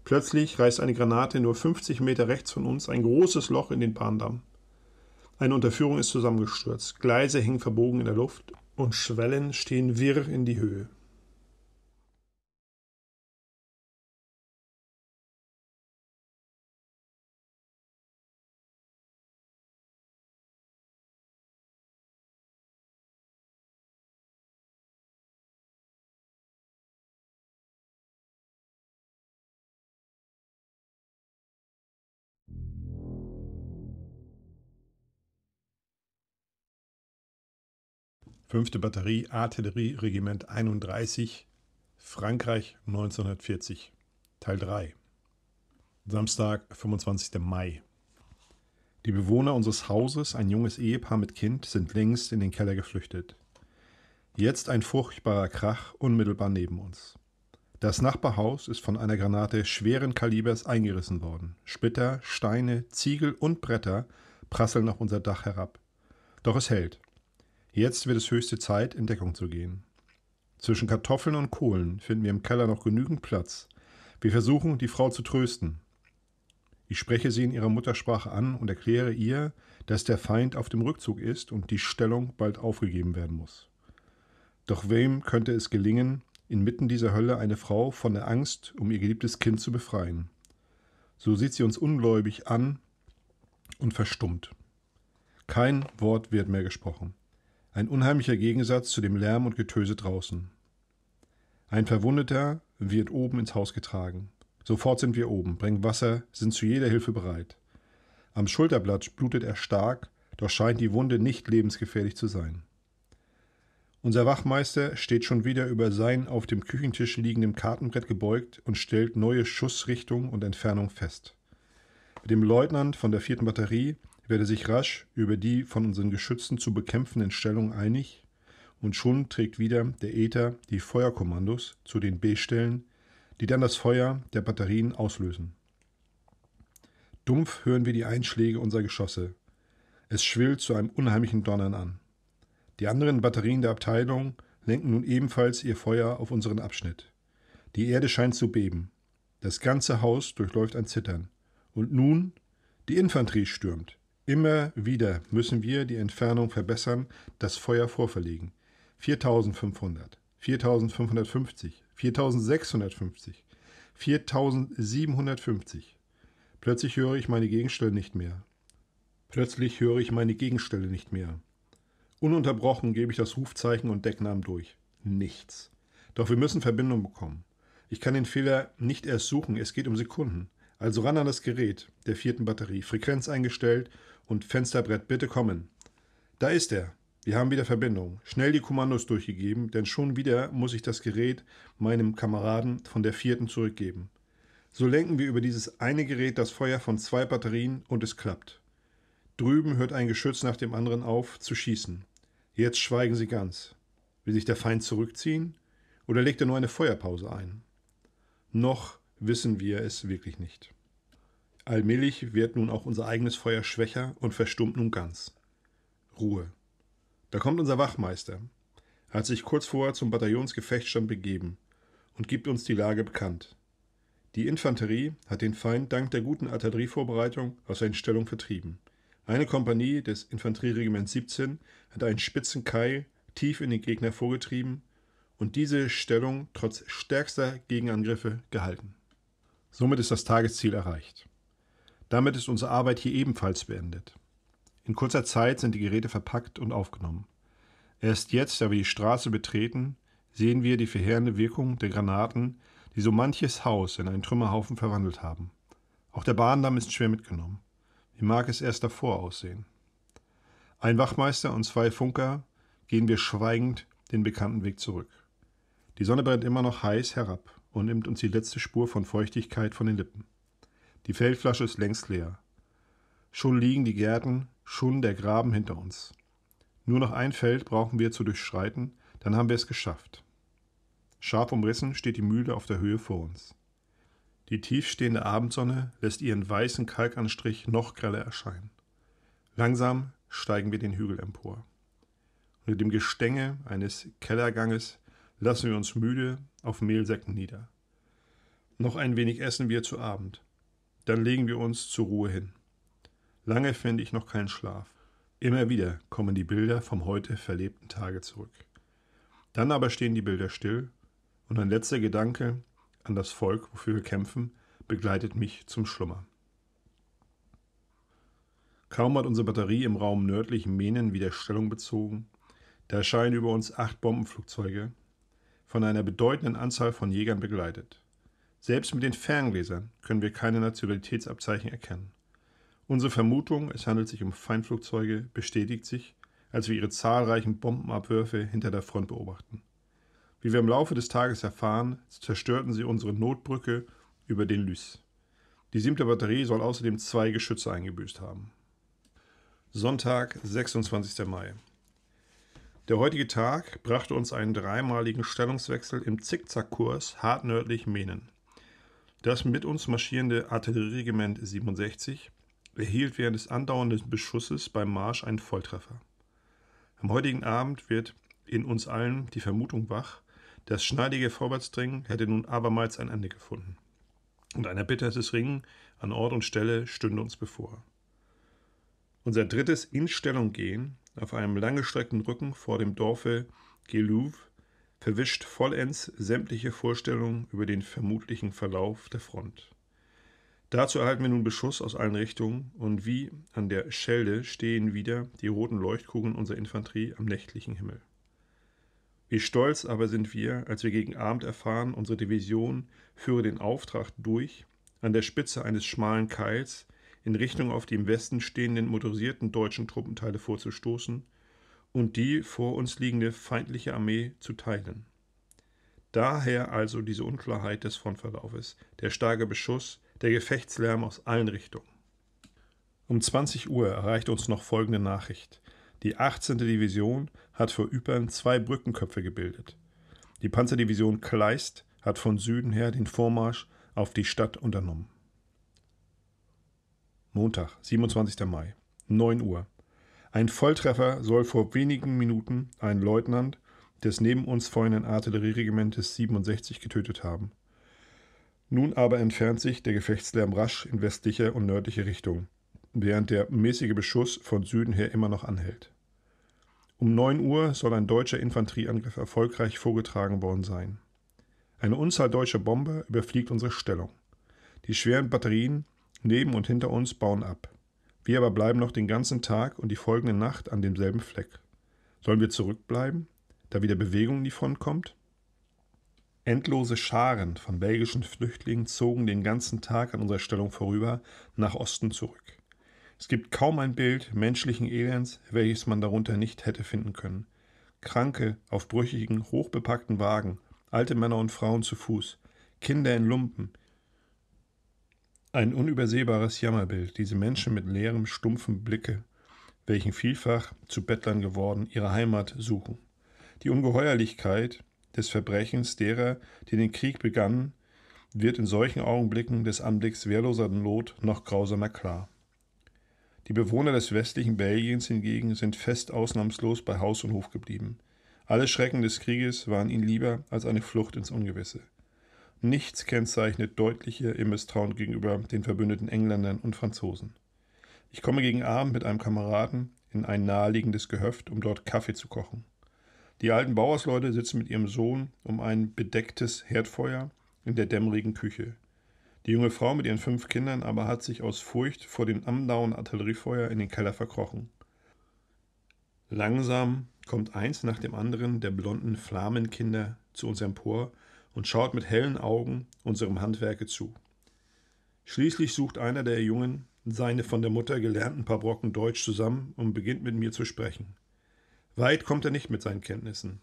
Plötzlich reißt eine Granate nur 50 Meter rechts von uns ein großes Loch in den Bahndamm. Eine Unterführung ist zusammengestürzt, Gleise hängen verbogen in der Luft und Schwellen stehen wirr in die Höhe. 5. Batterie Artillerie Regiment 31 Frankreich 1940 Teil 3 Samstag, 25. Mai. Die Bewohner unseres Hauses, ein junges Ehepaar mit Kind, sind längst in den Keller geflüchtet. Jetzt ein furchtbarer Krach unmittelbar neben uns. Das Nachbarhaus ist von einer Granate schweren Kalibers eingerissen worden. Splitter, Steine, Ziegel und Bretter prasseln auf unser Dach herab. Doch es hält. Jetzt wird es höchste Zeit, in Deckung zu gehen. Zwischen Kartoffeln und Kohlen finden wir im Keller noch genügend Platz. Wir versuchen, die Frau zu trösten. Ich spreche sie in ihrer Muttersprache an und erkläre ihr, dass der Feind auf dem Rückzug ist und die Stellung bald aufgegeben werden muss. Doch wem könnte es gelingen, inmitten dieser Hölle eine Frau von der Angst um ihr geliebtes Kind zu befreien? So sieht sie uns ungläubig an und verstummt. Kein Wort wird mehr gesprochen ein unheimlicher Gegensatz zu dem Lärm und Getöse draußen. Ein Verwundeter wird oben ins Haus getragen. Sofort sind wir oben, bringen Wasser, sind zu jeder Hilfe bereit. Am Schulterblatt blutet er stark, doch scheint die Wunde nicht lebensgefährlich zu sein. Unser Wachmeister steht schon wieder über sein auf dem Küchentisch liegendem Kartenbrett gebeugt und stellt neue Schussrichtung und Entfernung fest. Mit dem Leutnant von der vierten Batterie werde sich rasch über die von unseren Geschützen zu bekämpfenden Stellungen einig und schon trägt wieder der Äther die Feuerkommandos zu den B-Stellen, die dann das Feuer der Batterien auslösen. Dumpf hören wir die Einschläge unserer Geschosse. Es schwillt zu einem unheimlichen Donnern an. Die anderen Batterien der Abteilung lenken nun ebenfalls ihr Feuer auf unseren Abschnitt. Die Erde scheint zu beben. Das ganze Haus durchläuft ein Zittern. Und nun die Infanterie stürmt. Immer wieder müssen wir die Entfernung verbessern, das Feuer vorverlegen. 4500, 4550, 4650, 4750. Plötzlich höre ich meine Gegenstelle nicht mehr. Plötzlich höre ich meine Gegenstelle nicht mehr. Ununterbrochen gebe ich das Rufzeichen und Decknamen durch. Nichts. Doch wir müssen Verbindung bekommen. Ich kann den Fehler nicht erst suchen, es geht um Sekunden. Also ran an das Gerät der vierten Batterie, Frequenz eingestellt und Fensterbrett bitte kommen. Da ist er. Wir haben wieder Verbindung. Schnell die Kommandos durchgegeben, denn schon wieder muss ich das Gerät meinem Kameraden von der vierten zurückgeben. So lenken wir über dieses eine Gerät das Feuer von zwei Batterien und es klappt. Drüben hört ein Geschütz nach dem anderen auf zu schießen. Jetzt schweigen sie ganz. Will sich der Feind zurückziehen oder legt er nur eine Feuerpause ein? Noch wissen wir es wirklich nicht. Allmählich wird nun auch unser eigenes Feuer schwächer und verstummt nun ganz. Ruhe. Da kommt unser Wachmeister. Er hat sich kurz vorher zum Bataillonsgefechtsstand begeben und gibt uns die Lage bekannt. Die Infanterie hat den Feind dank der guten Artillerievorbereitung aus seinen Stellungen vertrieben. Eine Kompanie des Infanterieregiments 17 hat einen spitzen Keil tief in den Gegner vorgetrieben und diese Stellung trotz stärkster Gegenangriffe gehalten. Somit ist das Tagesziel erreicht. Damit ist unsere Arbeit hier ebenfalls beendet. In kurzer Zeit sind die Geräte verpackt und aufgenommen. Erst jetzt, da wir die Straße betreten, sehen wir die verheerende Wirkung der Granaten, die so manches Haus in einen Trümmerhaufen verwandelt haben. Auch der Bahndamm ist schwer mitgenommen. Wie mag es erst davor aussehen? Ein Wachmeister und zwei Funker gehen wir schweigend den bekannten Weg zurück. Die Sonne brennt immer noch heiß herab und nimmt uns die letzte Spur von Feuchtigkeit von den Lippen. Die Feldflasche ist längst leer. Schon liegen die Gärten, schon der Graben hinter uns. Nur noch ein Feld brauchen wir zu durchschreiten, dann haben wir es geschafft. Scharf umrissen steht die Mühle auf der Höhe vor uns. Die tiefstehende Abendsonne lässt ihren weißen Kalkanstrich noch greller erscheinen. Langsam steigen wir den Hügel empor. Unter dem Gestänge eines Kellerganges lassen wir uns müde auf Mehlsäcken nieder. Noch ein wenig essen wir zu Abend. Dann legen wir uns zur Ruhe hin. Lange finde ich noch keinen Schlaf. Immer wieder kommen die Bilder vom heute verlebten Tage zurück. Dann aber stehen die Bilder still und ein letzter Gedanke an das Volk, wofür wir kämpfen, begleitet mich zum Schlummer. Kaum hat unsere Batterie im Raum nördlich Menen wieder Stellung bezogen, da erscheinen über uns acht Bombenflugzeuge, von einer bedeutenden Anzahl von Jägern begleitet. Selbst mit den Ferngläsern können wir keine Nationalitätsabzeichen erkennen. Unsere Vermutung, es handelt sich um Feindflugzeuge, bestätigt sich, als wir ihre zahlreichen Bombenabwürfe hinter der Front beobachten. Wie wir im Laufe des Tages erfahren, zerstörten sie unsere Notbrücke über den Lys. Die siebte Batterie soll außerdem zwei Geschütze eingebüßt haben. Sonntag, 26. Mai. Der heutige Tag brachte uns einen dreimaligen Stellungswechsel im Zickzackkurs hartnördlich Menen. Das mit uns marschierende Artillerieregiment 67 erhielt während des andauernden Beschusses beim Marsch einen Volltreffer. Am heutigen Abend wird in uns allen die Vermutung wach, das schneidige Vorwärtsdringen hätte nun abermals ein Ende gefunden. Und ein erbittertes Ringen an Ort und Stelle stünde uns bevor. Unser drittes Instellung gehen auf einem langgestreckten Rücken vor dem Dorfe Gelouve verwischt vollends sämtliche Vorstellungen über den vermutlichen Verlauf der Front. Dazu erhalten wir nun Beschuss aus allen Richtungen und wie an der Schelde stehen wieder die roten Leuchtkugeln unserer Infanterie am nächtlichen Himmel. Wie stolz aber sind wir, als wir gegen Abend erfahren, unsere Division führe den Auftrag durch, an der Spitze eines schmalen Keils in Richtung auf die im Westen stehenden motorisierten deutschen Truppenteile vorzustoßen und die vor uns liegende feindliche Armee zu teilen. Daher also diese Unklarheit des Frontverlaufes, der starke Beschuss, der Gefechtslärm aus allen Richtungen. Um 20 Uhr erreichte uns noch folgende Nachricht. Die 18. Division hat vor Ypern zwei Brückenköpfe gebildet. Die Panzerdivision Kleist hat von Süden her den Vormarsch auf die Stadt unternommen. Montag, 27. Mai, 9 Uhr. Ein Volltreffer soll vor wenigen Minuten einen Leutnant des neben uns feuernden Artillerieregimentes 67 getötet haben. Nun aber entfernt sich der Gefechtslärm rasch in westlicher und nördlicher Richtung, während der mäßige Beschuss von Süden her immer noch anhält. Um 9 Uhr soll ein deutscher Infanterieangriff erfolgreich vorgetragen worden sein. Eine Unzahl deutscher Bomber überfliegt unsere Stellung. Die schweren Batterien neben und hinter uns bauen ab. Wir aber bleiben noch den ganzen Tag und die folgende Nacht an demselben Fleck. Sollen wir zurückbleiben, da wieder Bewegung in die Front kommt? Endlose Scharen von belgischen Flüchtlingen zogen den ganzen Tag an unserer Stellung vorüber, nach Osten zurück. Es gibt kaum ein Bild menschlichen Elends, welches man darunter nicht hätte finden können. Kranke auf brüchigen, hochbepackten Wagen, alte Männer und Frauen zu Fuß, Kinder in Lumpen, ein unübersehbares Jammerbild, diese Menschen mit leerem, stumpfen Blicke, welchen vielfach zu Bettlern geworden ihre Heimat suchen. Die Ungeheuerlichkeit des Verbrechens derer, die den Krieg begannen, wird in solchen Augenblicken des Anblicks wehrloser Not noch grausamer klar. Die Bewohner des westlichen Belgiens hingegen sind fest ausnahmslos bei Haus und Hof geblieben. Alle Schrecken des Krieges waren ihnen lieber als eine Flucht ins Ungewisse. Nichts kennzeichnet deutliche ihr Misstrauen gegenüber den verbündeten Engländern und Franzosen. Ich komme gegen Abend mit einem Kameraden in ein naheliegendes Gehöft, um dort Kaffee zu kochen. Die alten Bauersleute sitzen mit ihrem Sohn um ein bedecktes Herdfeuer in der dämmerigen Küche. Die junge Frau mit ihren fünf Kindern aber hat sich aus Furcht vor dem andauernden Artilleriefeuer in den Keller verkrochen. Langsam kommt eins nach dem anderen der blonden Flamenkinder zu uns empor und schaut mit hellen Augen unserem Handwerke zu. Schließlich sucht einer der Jungen seine von der Mutter gelernten paar Brocken Deutsch zusammen und beginnt mit mir zu sprechen. Weit kommt er nicht mit seinen Kenntnissen,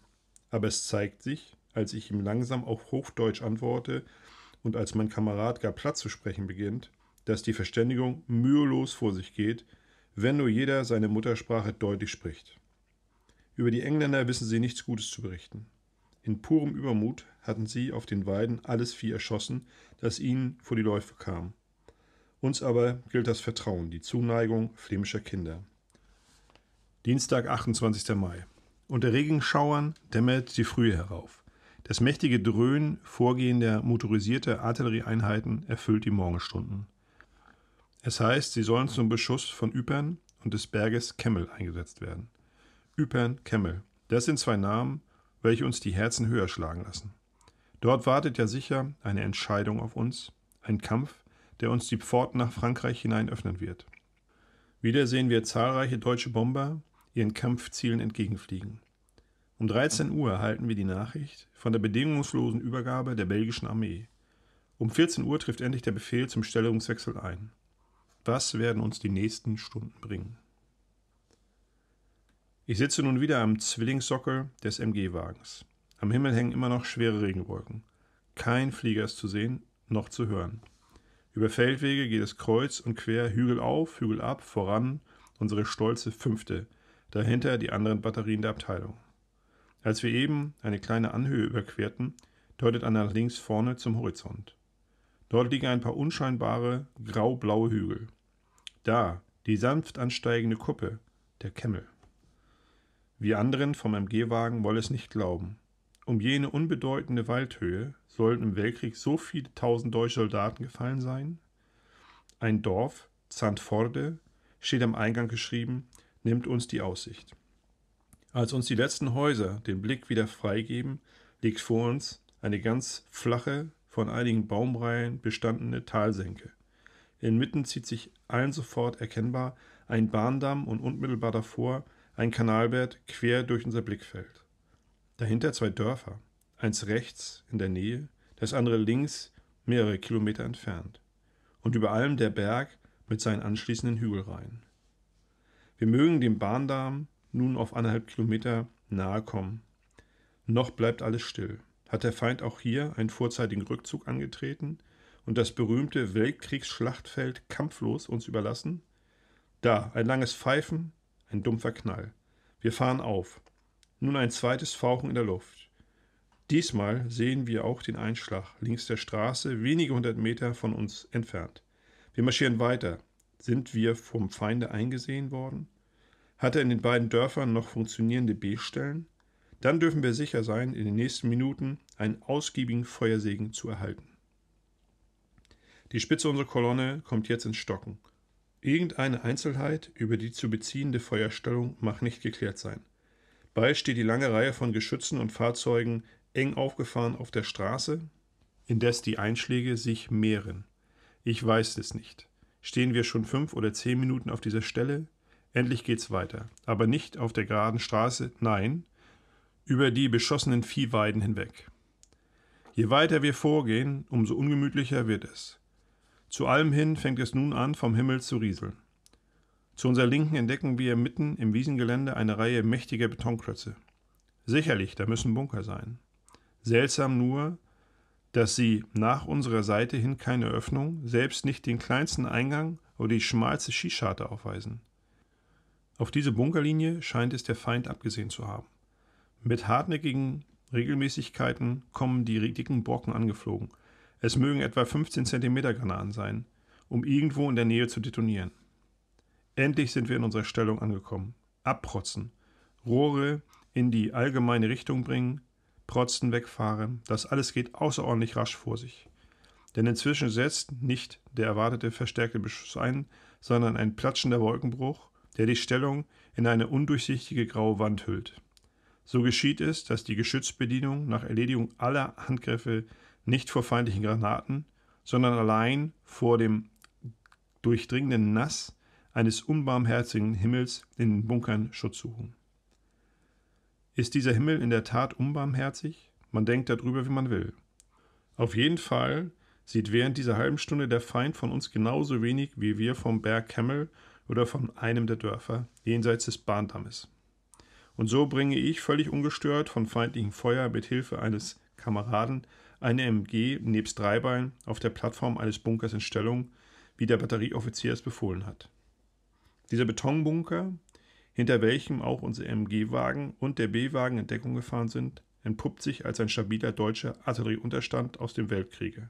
aber es zeigt sich, als ich ihm langsam auf Hochdeutsch antworte und als mein Kamerad gar Platz zu sprechen beginnt, dass die Verständigung mühelos vor sich geht, wenn nur jeder seine Muttersprache deutlich spricht. Über die Engländer wissen sie nichts Gutes zu berichten. In purem Übermut hatten sie auf den Weiden alles Vieh erschossen, das ihnen vor die Läufe kam. Uns aber gilt das Vertrauen, die Zuneigung flämischer Kinder. Dienstag, 28. Mai. Unter Regenschauern dämmert die Frühe herauf. Das mächtige Dröhnen vorgehender motorisierter Artillerieeinheiten erfüllt die Morgenstunden. Es heißt, sie sollen zum Beschuss von Ypern und des Berges Kemmel eingesetzt werden. Ypern, Kemmel, das sind zwei Namen, welche uns die Herzen höher schlagen lassen. Dort wartet ja sicher eine Entscheidung auf uns, ein Kampf, der uns die Pforten nach Frankreich hinein öffnen wird. Wieder sehen wir zahlreiche deutsche Bomber ihren Kampfzielen entgegenfliegen. Um 13 Uhr erhalten wir die Nachricht von der bedingungslosen Übergabe der belgischen Armee. Um 14 Uhr trifft endlich der Befehl zum Stellungswechsel ein. Was werden uns die nächsten Stunden bringen? Ich sitze nun wieder am Zwillingssockel des MG-Wagens. Am Himmel hängen immer noch schwere Regenwolken. Kein Flieger ist zu sehen, noch zu hören. Über Feldwege geht es kreuz und quer, Hügel auf, Hügel ab, voran, unsere stolze fünfte, dahinter die anderen Batterien der Abteilung. Als wir eben eine kleine Anhöhe überquerten, deutet einer nach links vorne zum Horizont. Dort liegen ein paar unscheinbare, graublaue Hügel. Da, die sanft ansteigende Kuppe, der Kemmel. Wir anderen vom MG-Wagen wollen es nicht glauben. Um jene unbedeutende Waldhöhe sollen im Weltkrieg so viele tausend deutsche Soldaten gefallen sein? Ein Dorf, Zandforde, steht am Eingang geschrieben, nimmt uns die Aussicht. Als uns die letzten Häuser den Blick wieder freigeben, liegt vor uns eine ganz flache, von einigen Baumreihen bestandene Talsenke. Inmitten zieht sich allen sofort erkennbar ein Bahndamm und unmittelbar davor ein Kanalbett quer durch unser Blickfeld. Dahinter zwei Dörfer, eins rechts in der Nähe, das andere links mehrere Kilometer entfernt. Und über allem der Berg mit seinen anschließenden Hügelreihen. Wir mögen dem Bahndamm nun auf anderthalb Kilometer nahe kommen. Noch bleibt alles still. Hat der Feind auch hier einen vorzeitigen Rückzug angetreten und das berühmte Weltkriegsschlachtfeld kampflos uns überlassen? Da, ein langes Pfeifen, ein dumpfer Knall. Wir fahren auf. Nun ein zweites Fauchen in der Luft. Diesmal sehen wir auch den Einschlag links der Straße, wenige hundert Meter von uns entfernt. Wir marschieren weiter. Sind wir vom Feinde eingesehen worden? Hat er in den beiden Dörfern noch funktionierende B-Stellen? Dann dürfen wir sicher sein, in den nächsten Minuten einen ausgiebigen Feuersegen zu erhalten. Die Spitze unserer Kolonne kommt jetzt ins Stocken. Irgendeine Einzelheit über die zu beziehende Feuerstellung mag nicht geklärt sein. Bald steht die lange Reihe von Geschützen und Fahrzeugen eng aufgefahren auf der Straße, indes die Einschläge sich mehren. Ich weiß es nicht. Stehen wir schon fünf oder zehn Minuten auf dieser Stelle? Endlich geht's weiter. Aber nicht auf der geraden Straße, nein, über die beschossenen Viehweiden hinweg. Je weiter wir vorgehen, umso ungemütlicher wird es. Zu allem hin fängt es nun an, vom Himmel zu rieseln. Zu unserer Linken entdecken wir mitten im Wiesengelände eine Reihe mächtiger Betonklötze. Sicherlich, da müssen Bunker sein. Seltsam nur, dass sie nach unserer Seite hin keine Öffnung, selbst nicht den kleinsten Eingang oder die schmalste Skischarte aufweisen. Auf diese Bunkerlinie scheint es der Feind abgesehen zu haben. Mit hartnäckigen Regelmäßigkeiten kommen die riesigen Brocken angeflogen, es mögen etwa 15 cm Granaten sein, um irgendwo in der Nähe zu detonieren. Endlich sind wir in unserer Stellung angekommen. Abprotzen. Rohre in die allgemeine Richtung bringen, protzen wegfahren. Das alles geht außerordentlich rasch vor sich. Denn inzwischen setzt nicht der erwartete verstärkte Beschuss ein, sondern ein platschender Wolkenbruch, der die Stellung in eine undurchsichtige graue Wand hüllt. So geschieht es, dass die Geschützbedienung nach Erledigung aller Handgriffe nicht vor feindlichen Granaten, sondern allein vor dem durchdringenden Nass eines unbarmherzigen Himmels in den Bunkern Schutz suchen. Ist dieser Himmel in der Tat unbarmherzig? Man denkt darüber, wie man will. Auf jeden Fall sieht während dieser halben Stunde der Feind von uns genauso wenig wie wir vom Berg Kemmel oder von einem der Dörfer jenseits des Bahndammes. Und so bringe ich völlig ungestört von feindlichem Feuer mit Hilfe eines Kameraden eine MG nebst Dreibein auf der Plattform eines Bunkers in Stellung, wie der Batterieoffizier es befohlen hat. Dieser Betonbunker, hinter welchem auch unsere MG-Wagen und der B-Wagen in Deckung gefahren sind, entpuppt sich als ein stabiler deutscher Artillerieunterstand aus dem Weltkriege.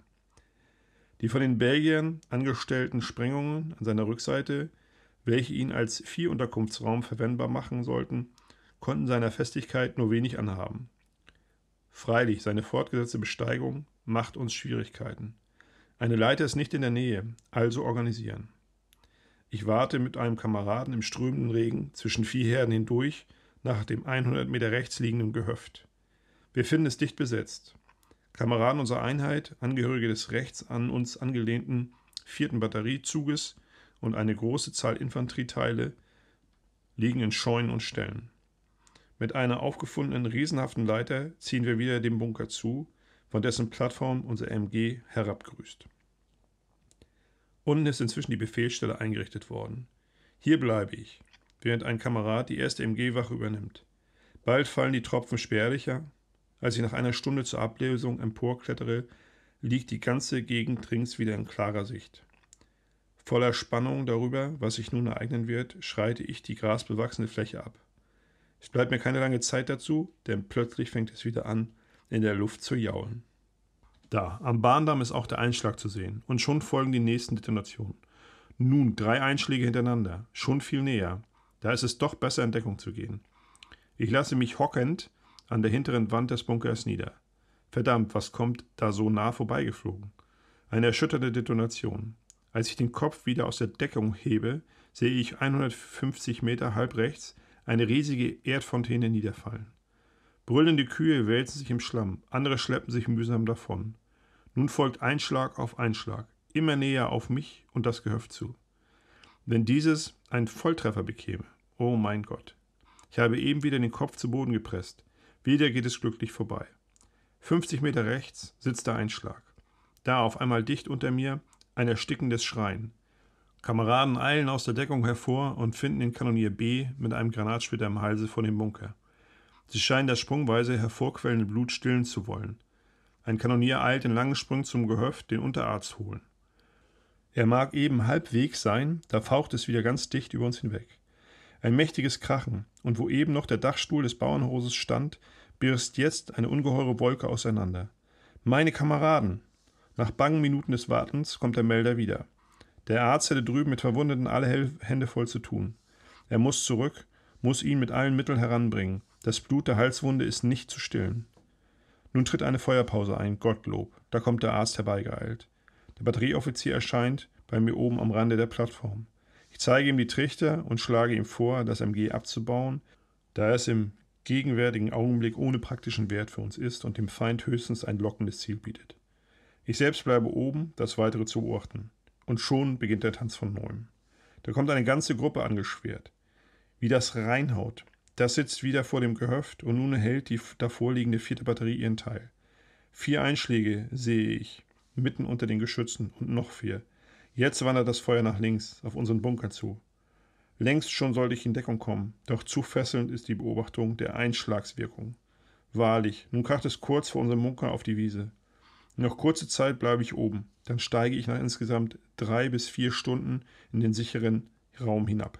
Die von den Belgiern angestellten Sprengungen an seiner Rückseite, welche ihn als Viehunterkunftsraum verwendbar machen sollten, konnten seiner Festigkeit nur wenig anhaben. Freilich, seine fortgesetzte Besteigung macht uns Schwierigkeiten. Eine Leiter ist nicht in der Nähe, also organisieren. Ich warte mit einem Kameraden im strömenden Regen zwischen vier Herden hindurch nach dem 100 Meter rechts liegenden Gehöft. Wir finden es dicht besetzt. Kameraden unserer Einheit, Angehörige des rechts an uns angelehnten vierten Batteriezuges und eine große Zahl Infanterieteile liegen in Scheunen und Ställen. Mit einer aufgefundenen riesenhaften Leiter ziehen wir wieder dem Bunker zu, von dessen Plattform unser MG herabgrüßt. Unten ist inzwischen die Befehlsstelle eingerichtet worden. Hier bleibe ich, während ein Kamerad die erste MG-Wache übernimmt. Bald fallen die Tropfen spärlicher. Als ich nach einer Stunde zur Ablösung emporklettere, liegt die ganze Gegend rings wieder in klarer Sicht. Voller Spannung darüber, was sich nun ereignen wird, schreite ich die grasbewachsene Fläche ab. Es bleibt mir keine lange Zeit dazu, denn plötzlich fängt es wieder an, in der Luft zu jaulen. Da, am Bahndamm ist auch der Einschlag zu sehen, und schon folgen die nächsten Detonationen. Nun drei Einschläge hintereinander, schon viel näher. Da ist es doch besser, in Deckung zu gehen. Ich lasse mich hockend an der hinteren Wand des Bunkers nieder. Verdammt, was kommt da so nah vorbeigeflogen? Eine erschütternde Detonation. Als ich den Kopf wieder aus der Deckung hebe, sehe ich 150 Meter halb rechts eine riesige Erdfontäne niederfallen. Brüllende Kühe wälzen sich im Schlamm, andere schleppen sich mühsam davon. Nun folgt Einschlag auf Einschlag, immer näher auf mich und das Gehöft zu. Wenn dieses einen Volltreffer bekäme, oh mein Gott. Ich habe eben wieder den Kopf zu Boden gepresst. Wieder geht es glücklich vorbei. 50 Meter rechts sitzt da ein Schlag. Da auf einmal dicht unter mir ein erstickendes Schreien. Kameraden eilen aus der Deckung hervor und finden den Kanonier B mit einem Granatsplitter im Halse vor dem Bunker. Sie scheinen das sprungweise hervorquellende Blut stillen zu wollen. Ein Kanonier eilt in langen Sprung zum Gehöft, den Unterarzt holen. Er mag eben halbwegs sein, da faucht es wieder ganz dicht über uns hinweg. Ein mächtiges Krachen, und wo eben noch der Dachstuhl des Bauernhoses stand, birst jetzt eine ungeheure Wolke auseinander. Meine Kameraden! Nach bangen Minuten des Wartens kommt der Melder wieder. Der Arzt hätte drüben mit Verwundeten alle Hände voll zu tun. Er muss zurück, muss ihn mit allen Mitteln heranbringen. Das Blut der Halswunde ist nicht zu stillen. Nun tritt eine Feuerpause ein, Gottlob. Da kommt der Arzt herbeigeeilt. Der Batterieoffizier erscheint bei mir oben am Rande der Plattform. Ich zeige ihm die Trichter und schlage ihm vor, das MG abzubauen, da es im gegenwärtigen Augenblick ohne praktischen Wert für uns ist und dem Feind höchstens ein lockendes Ziel bietet. Ich selbst bleibe oben, das Weitere zu beobachten und schon beginnt der Tanz von neuem. Da kommt eine ganze Gruppe angeschwert. Wie das reinhaut. Das sitzt wieder vor dem Gehöft und nun erhält die davorliegende vierte Batterie ihren Teil. Vier Einschläge sehe ich, mitten unter den Geschützen und noch vier. Jetzt wandert das Feuer nach links, auf unseren Bunker zu. Längst schon sollte ich in Deckung kommen, doch zu fesselnd ist die Beobachtung der Einschlagswirkung. Wahrlich, nun kracht es kurz vor unserem Bunker auf die Wiese. Noch kurze Zeit bleibe ich oben, dann steige ich nach insgesamt drei bis vier Stunden in den sicheren Raum hinab.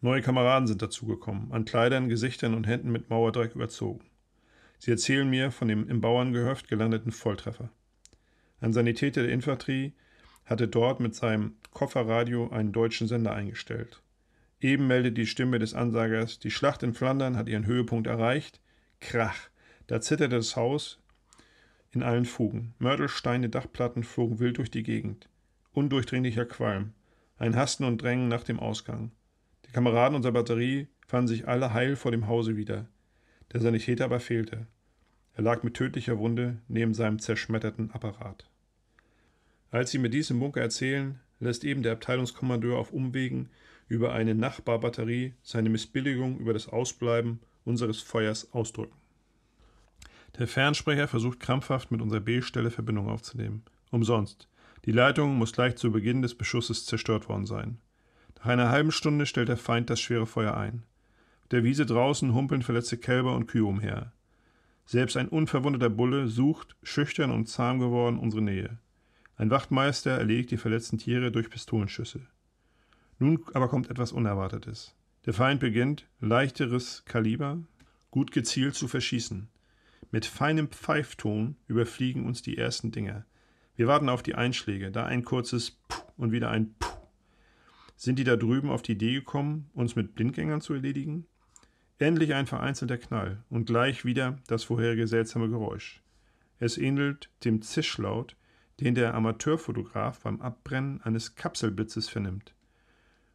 Neue Kameraden sind dazugekommen, an Kleidern, Gesichtern und Händen mit Mauerdreck überzogen. Sie erzählen mir von dem im Bauerngehöft gelandeten Volltreffer. Ein Sanitäter der Infanterie hatte dort mit seinem Kofferradio einen deutschen Sender eingestellt. Eben meldet die Stimme des Ansagers, die Schlacht in Flandern hat ihren Höhepunkt erreicht. Krach. Da zitterte das Haus, in allen Fugen. Mörtelsteine, Dachplatten flogen wild durch die Gegend. Undurchdringlicher Qualm. Ein Hasten und Drängen nach dem Ausgang. Die Kameraden unserer Batterie fanden sich alle heil vor dem Hause wieder. Der Sanitäter aber fehlte. Er lag mit tödlicher Wunde neben seinem zerschmetterten Apparat. Als sie mir dies im Bunker erzählen, lässt eben der Abteilungskommandeur auf Umwegen über eine Nachbarbatterie seine Missbilligung über das Ausbleiben unseres Feuers ausdrücken. Der Fernsprecher versucht krampfhaft mit unserer B-Stelle Verbindung aufzunehmen. Umsonst. Die Leitung muss gleich zu Beginn des Beschusses zerstört worden sein. Nach einer halben Stunde stellt der Feind das schwere Feuer ein. Auf der Wiese draußen humpeln verletzte Kälber und Kühe umher. Selbst ein unverwundeter Bulle sucht, schüchtern und zahm geworden, unsere Nähe. Ein Wachtmeister erlegt die verletzten Tiere durch Pistolenschüsse. Nun aber kommt etwas Unerwartetes. Der Feind beginnt, leichteres Kaliber, gut gezielt zu verschießen. Mit feinem Pfeifton überfliegen uns die ersten Dinger. Wir warten auf die Einschläge, da ein kurzes Puh und wieder ein Puh. Sind die da drüben auf die Idee gekommen, uns mit Blindgängern zu erledigen? Endlich ein vereinzelter Knall und gleich wieder das vorherige seltsame Geräusch. Es ähnelt dem Zischlaut, den der Amateurfotograf beim Abbrennen eines Kapselblitzes vernimmt.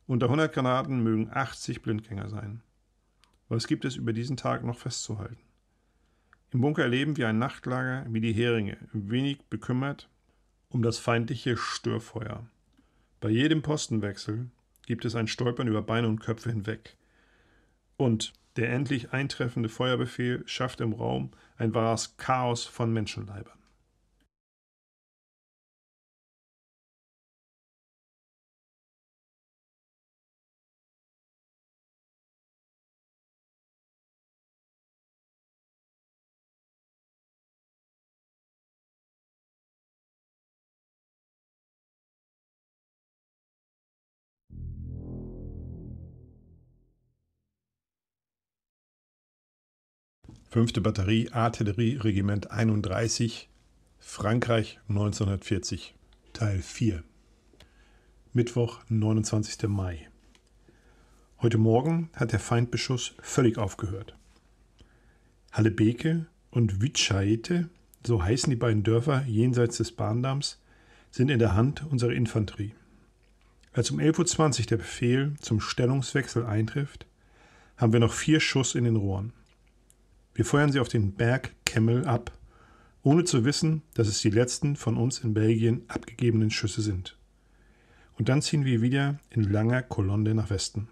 Unter 100 Granaten mögen 80 Blindgänger sein. Was gibt es über diesen Tag noch festzuhalten? Im Bunker leben wir ein Nachtlager, wie die Heringe, wenig bekümmert um das feindliche Störfeuer. Bei jedem Postenwechsel gibt es ein Stolpern über Beine und Köpfe hinweg. Und der endlich eintreffende Feuerbefehl schafft im Raum ein wahres Chaos von Menschenleibern. 5. Batterie Artillerieregiment 31 Frankreich 1940 Teil 4 Mittwoch, 29. Mai. Heute Morgen hat der Feindbeschuss völlig aufgehört. Hallebeke und Witschaete, so heißen die beiden Dörfer jenseits des Bahndamms, sind in der Hand unserer Infanterie. Als um 11.20 Uhr der Befehl zum Stellungswechsel eintrifft, haben wir noch vier Schuss in den Rohren. Wir feuern sie auf den Berg Kemmel ab, ohne zu wissen, dass es die letzten von uns in Belgien abgegebenen Schüsse sind. Und dann ziehen wir wieder in langer Kolonne nach Westen.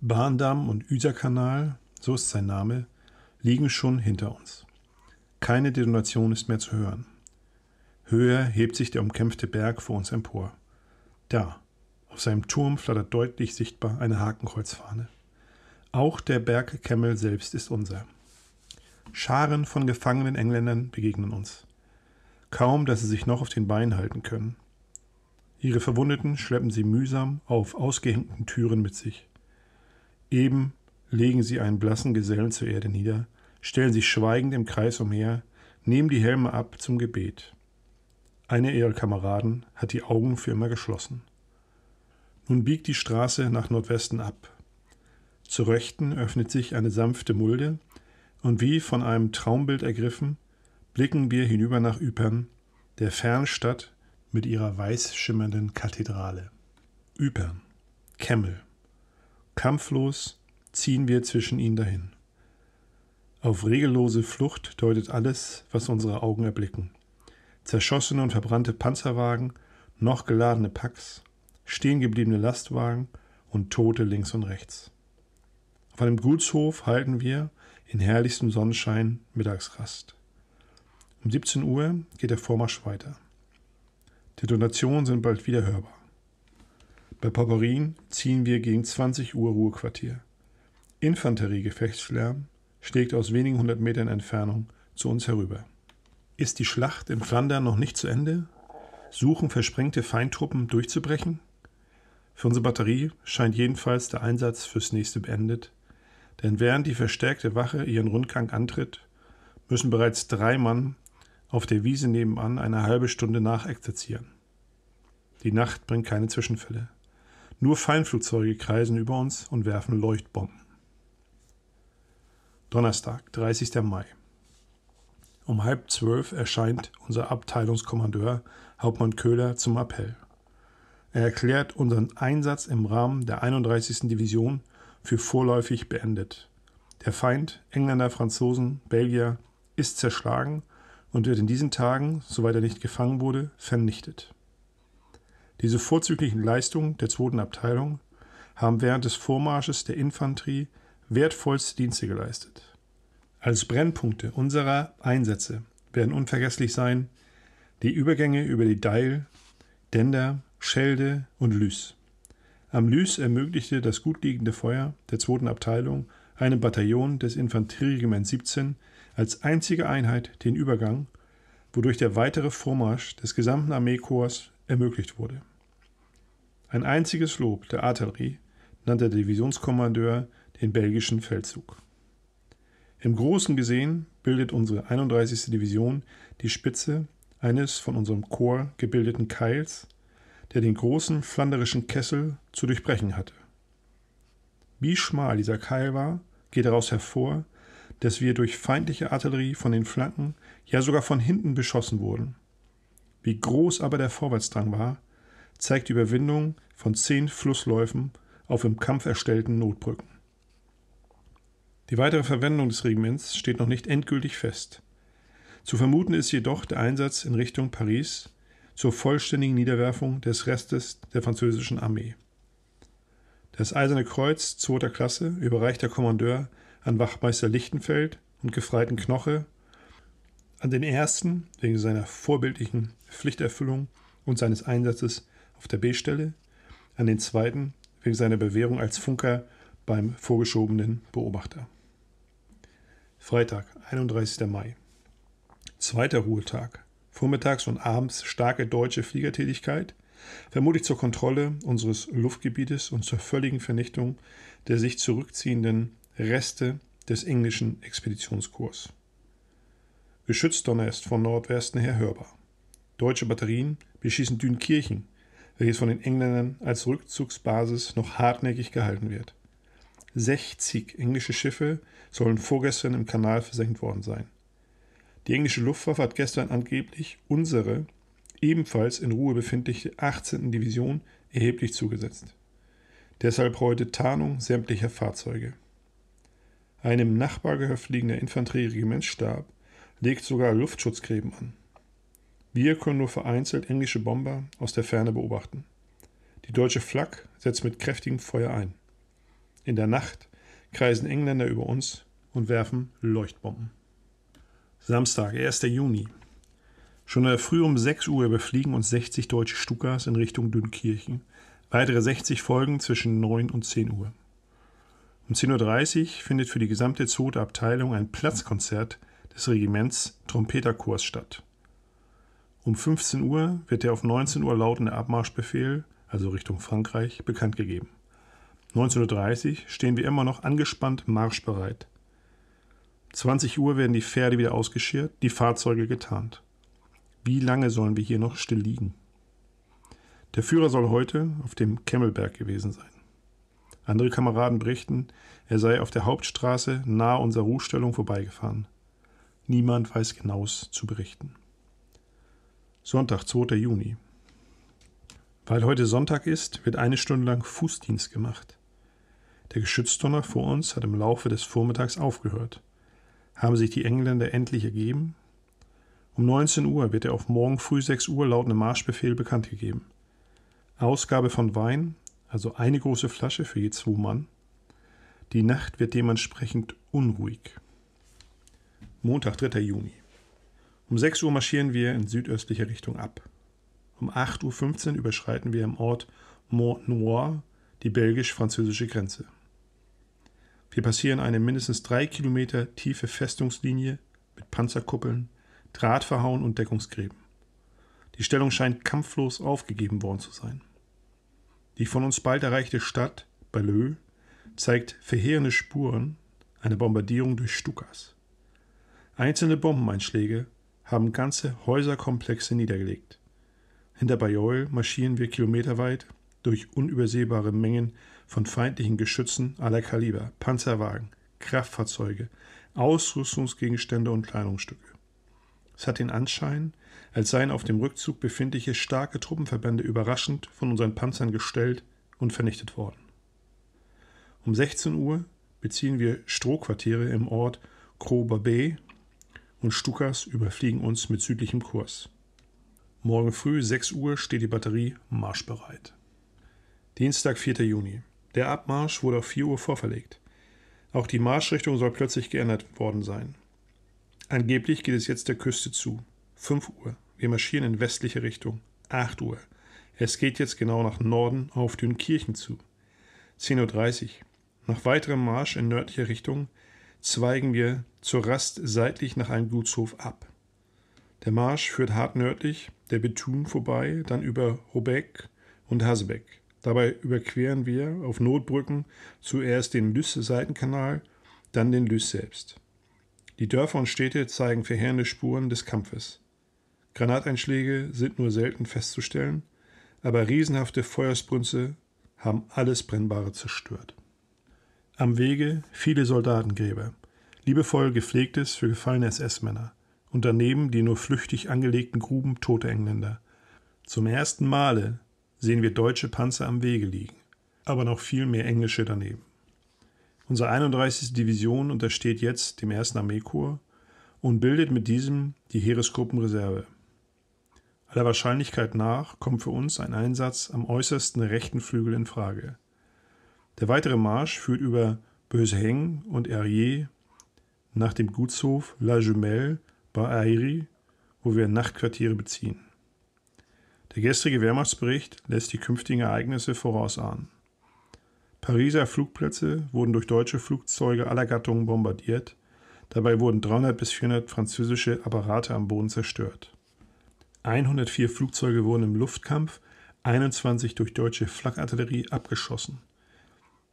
Bahndamm und Üserkanal, so ist sein Name, liegen schon hinter uns. Keine Detonation ist mehr zu hören. Höher hebt sich der umkämpfte Berg vor uns empor. Da, auf seinem Turm flattert deutlich sichtbar eine Hakenkreuzfahne. Auch der Berg Kemmel selbst ist unser. Scharen von gefangenen Engländern begegnen uns. Kaum, dass sie sich noch auf den Beinen halten können. Ihre Verwundeten schleppen sie mühsam auf ausgehängten Türen mit sich. Eben legen sie einen blassen Gesellen zur Erde nieder, stellen sich schweigend im Kreis umher, nehmen die Helme ab zum Gebet. Einer ihrer Kameraden hat die Augen für immer geschlossen. Nun biegt die Straße nach Nordwesten ab. Zur Rechten öffnet sich eine sanfte Mulde, und wie von einem Traumbild ergriffen, blicken wir hinüber nach Ypern, der Fernstadt mit ihrer weiß schimmernden Kathedrale. Ypern, Kemmel. Kampflos ziehen wir zwischen ihnen dahin. Auf regellose Flucht deutet alles, was unsere Augen erblicken. Zerschossene und verbrannte Panzerwagen, noch geladene Packs, stehengebliebene Lastwagen und Tote links und rechts. Auf einem Gutshof halten wir in herrlichstem Sonnenschein Mittagsrast. Um 17 Uhr geht der Vormarsch weiter. Detonationen sind bald wieder hörbar. Bei Paparin ziehen wir gegen 20 Uhr Ruhequartier. Infanteriegefechtslärm schlägt aus wenigen hundert Metern Entfernung zu uns herüber. Ist die Schlacht in Flandern noch nicht zu Ende? Suchen versprengte Feindtruppen durchzubrechen? Für unsere Batterie scheint jedenfalls der Einsatz fürs nächste beendet denn während die verstärkte Wache ihren Rundgang antritt, müssen bereits drei Mann auf der Wiese nebenan eine halbe Stunde nachexerzieren. Die Nacht bringt keine Zwischenfälle. Nur Feinflugzeuge kreisen über uns und werfen Leuchtbomben. Donnerstag, 30. Mai. Um halb zwölf erscheint unser Abteilungskommandeur Hauptmann Köhler zum Appell. Er erklärt unseren Einsatz im Rahmen der 31. Division für vorläufig beendet. Der Feind, Engländer, Franzosen, Belgier, ist zerschlagen und wird in diesen Tagen, soweit er nicht gefangen wurde, vernichtet. Diese vorzüglichen Leistungen der zweiten Abteilung haben während des Vormarsches der Infanterie wertvollste Dienste geleistet. Als Brennpunkte unserer Einsätze werden unvergesslich sein die Übergänge über die Deil, Dender, Schelde und Lüß. Am Lys ermöglichte das gut liegende Feuer der 2. Abteilung einem Bataillon des Infanterieregiments 17 als einzige Einheit den Übergang, wodurch der weitere Vormarsch des gesamten Armeekorps ermöglicht wurde. Ein einziges Lob der Artillerie nannte der Divisionskommandeur den belgischen Feldzug. Im Großen gesehen bildet unsere 31. Division die Spitze eines von unserem Korps gebildeten Keils, der den großen flanderischen Kessel zu durchbrechen hatte. Wie schmal dieser Keil war, geht daraus hervor, dass wir durch feindliche Artillerie von den Flanken, ja sogar von hinten beschossen wurden. Wie groß aber der Vorwärtsdrang war, zeigt die Überwindung von zehn Flussläufen auf im Kampf erstellten Notbrücken. Die weitere Verwendung des Regiments steht noch nicht endgültig fest. Zu vermuten ist jedoch der Einsatz in Richtung Paris zur vollständigen Niederwerfung des Restes der französischen Armee. Das Eiserne Kreuz zweiter Klasse überreicht der Kommandeur an Wachmeister Lichtenfeld und Gefreiten Knoche, an den ersten wegen seiner vorbildlichen Pflichterfüllung und seines Einsatzes auf der B-Stelle, an den zweiten wegen seiner Bewährung als Funker beim vorgeschobenen Beobachter. Freitag, 31. Mai. Zweiter Ruhetag vormittags und abends starke deutsche Fliegertätigkeit, vermutlich zur Kontrolle unseres Luftgebietes und zur völligen Vernichtung der sich zurückziehenden Reste des englischen Expeditionskorps. Geschützdonner ist von Nordwesten her hörbar. Deutsche Batterien beschießen Dünkirchen, welches von den Engländern als Rückzugsbasis noch hartnäckig gehalten wird. 60 englische Schiffe sollen vorgestern im Kanal versenkt worden sein. Die englische Luftwaffe hat gestern angeblich unsere ebenfalls in Ruhe befindliche 18. Division erheblich zugesetzt. Deshalb heute Tarnung sämtlicher Fahrzeuge. Ein im Nachbargehöft liegender Infanterieregimentsstab legt sogar Luftschutzgräben an. Wir können nur vereinzelt englische Bomber aus der Ferne beobachten. Die deutsche Flak setzt mit kräftigem Feuer ein. In der Nacht kreisen Engländer über uns und werfen Leuchtbomben. Samstag, 1. Juni. Schon äh, früh um 6 Uhr überfliegen uns 60 deutsche Stukas in Richtung Dünkirchen. Weitere 60 folgen zwischen 9 und 10 Uhr. Um 10.30 Uhr findet für die gesamte 2. Abteilung ein Platzkonzert des Regiments Trompeterkurs statt. Um 15 Uhr wird der auf 19 Uhr lautende Abmarschbefehl, also Richtung Frankreich, bekannt gegeben. 19.30 Uhr stehen wir immer noch angespannt marschbereit. 20 Uhr werden die Pferde wieder ausgeschert, die Fahrzeuge getarnt. Wie lange sollen wir hier noch still liegen? Der Führer soll heute auf dem Kemmelberg gewesen sein. Andere Kameraden berichten, er sei auf der Hauptstraße nahe unserer Ruhestellung vorbeigefahren. Niemand weiß genaues zu berichten. Sonntag, 2. Juni. Weil heute Sonntag ist, wird eine Stunde lang Fußdienst gemacht. Der Geschützdonner vor uns hat im Laufe des Vormittags aufgehört haben sich die Engländer endlich ergeben? Um 19 Uhr wird er auf morgen früh 6 Uhr laut einem Marschbefehl bekannt gegeben. Ausgabe von Wein, also eine große Flasche für je zwei Mann. Die Nacht wird dementsprechend unruhig. Montag, 3. Juni. Um 6 Uhr marschieren wir in südöstlicher Richtung ab. Um 8.15 Uhr überschreiten wir im Ort Mont-Noir die belgisch-französische Grenze. Wir passieren eine mindestens drei Kilometer tiefe Festungslinie mit Panzerkuppeln, Drahtverhauen und Deckungsgräben. Die Stellung scheint kampflos aufgegeben worden zu sein. Die von uns bald erreichte Stadt, Balö, zeigt verheerende Spuren einer Bombardierung durch Stukas. Einzelne Bombeneinschläge haben ganze Häuserkomplexe niedergelegt. Hinter Bayeul marschieren wir kilometerweit durch unübersehbare Mengen von feindlichen Geschützen aller Kaliber, Panzerwagen, Kraftfahrzeuge, Ausrüstungsgegenstände und Kleidungsstücke. Es hat den Anschein, als seien auf dem Rückzug befindliche starke Truppenverbände überraschend von unseren Panzern gestellt und vernichtet worden. Um 16 Uhr beziehen wir Strohquartiere im Ort Krober Bay und Stukas überfliegen uns mit südlichem Kurs. Morgen früh 6 Uhr steht die Batterie marschbereit. Dienstag, 4. Juni. Der Abmarsch wurde auf 4 Uhr vorverlegt. Auch die Marschrichtung soll plötzlich geändert worden sein. Angeblich geht es jetzt der Küste zu. 5 Uhr. Wir marschieren in westliche Richtung. 8 Uhr. Es geht jetzt genau nach Norden auf Dünkirchen zu. 10.30 Uhr. Nach weiterem Marsch in nördlicher Richtung zweigen wir zur Rast seitlich nach einem Gutshof ab. Der Marsch führt hart nördlich, der Bethun vorbei, dann über Robeck und Hasebeck. Dabei überqueren wir auf Notbrücken zuerst den Lüsse-Seitenkanal, dann den Lüss selbst. Die Dörfer und Städte zeigen verheerende Spuren des Kampfes. Granateinschläge sind nur selten festzustellen, aber riesenhafte Feuersbrünste haben alles Brennbare zerstört. Am Wege viele Soldatengräber, liebevoll gepflegtes für gefallene SS-Männer und daneben die nur flüchtig angelegten Gruben toter Engländer. Zum ersten Male sehen wir deutsche Panzer am Wege liegen, aber noch viel mehr englische daneben. Unsere 31. Division untersteht jetzt dem 1. Armeekorps und bildet mit diesem die Heeresgruppenreserve. Aller Wahrscheinlichkeit nach kommt für uns ein Einsatz am äußersten rechten Flügel in Frage. Der weitere Marsch führt über Böseheng und Herrier nach dem Gutshof La Jumelle bei Airy, wo wir Nachtquartiere beziehen. Der gestrige Wehrmachtsbericht lässt die künftigen Ereignisse vorausahnen. Pariser Flugplätze wurden durch deutsche Flugzeuge aller Gattungen bombardiert. Dabei wurden 300 bis 400 französische Apparate am Boden zerstört. 104 Flugzeuge wurden im Luftkampf, 21 durch deutsche Flakartillerie abgeschossen.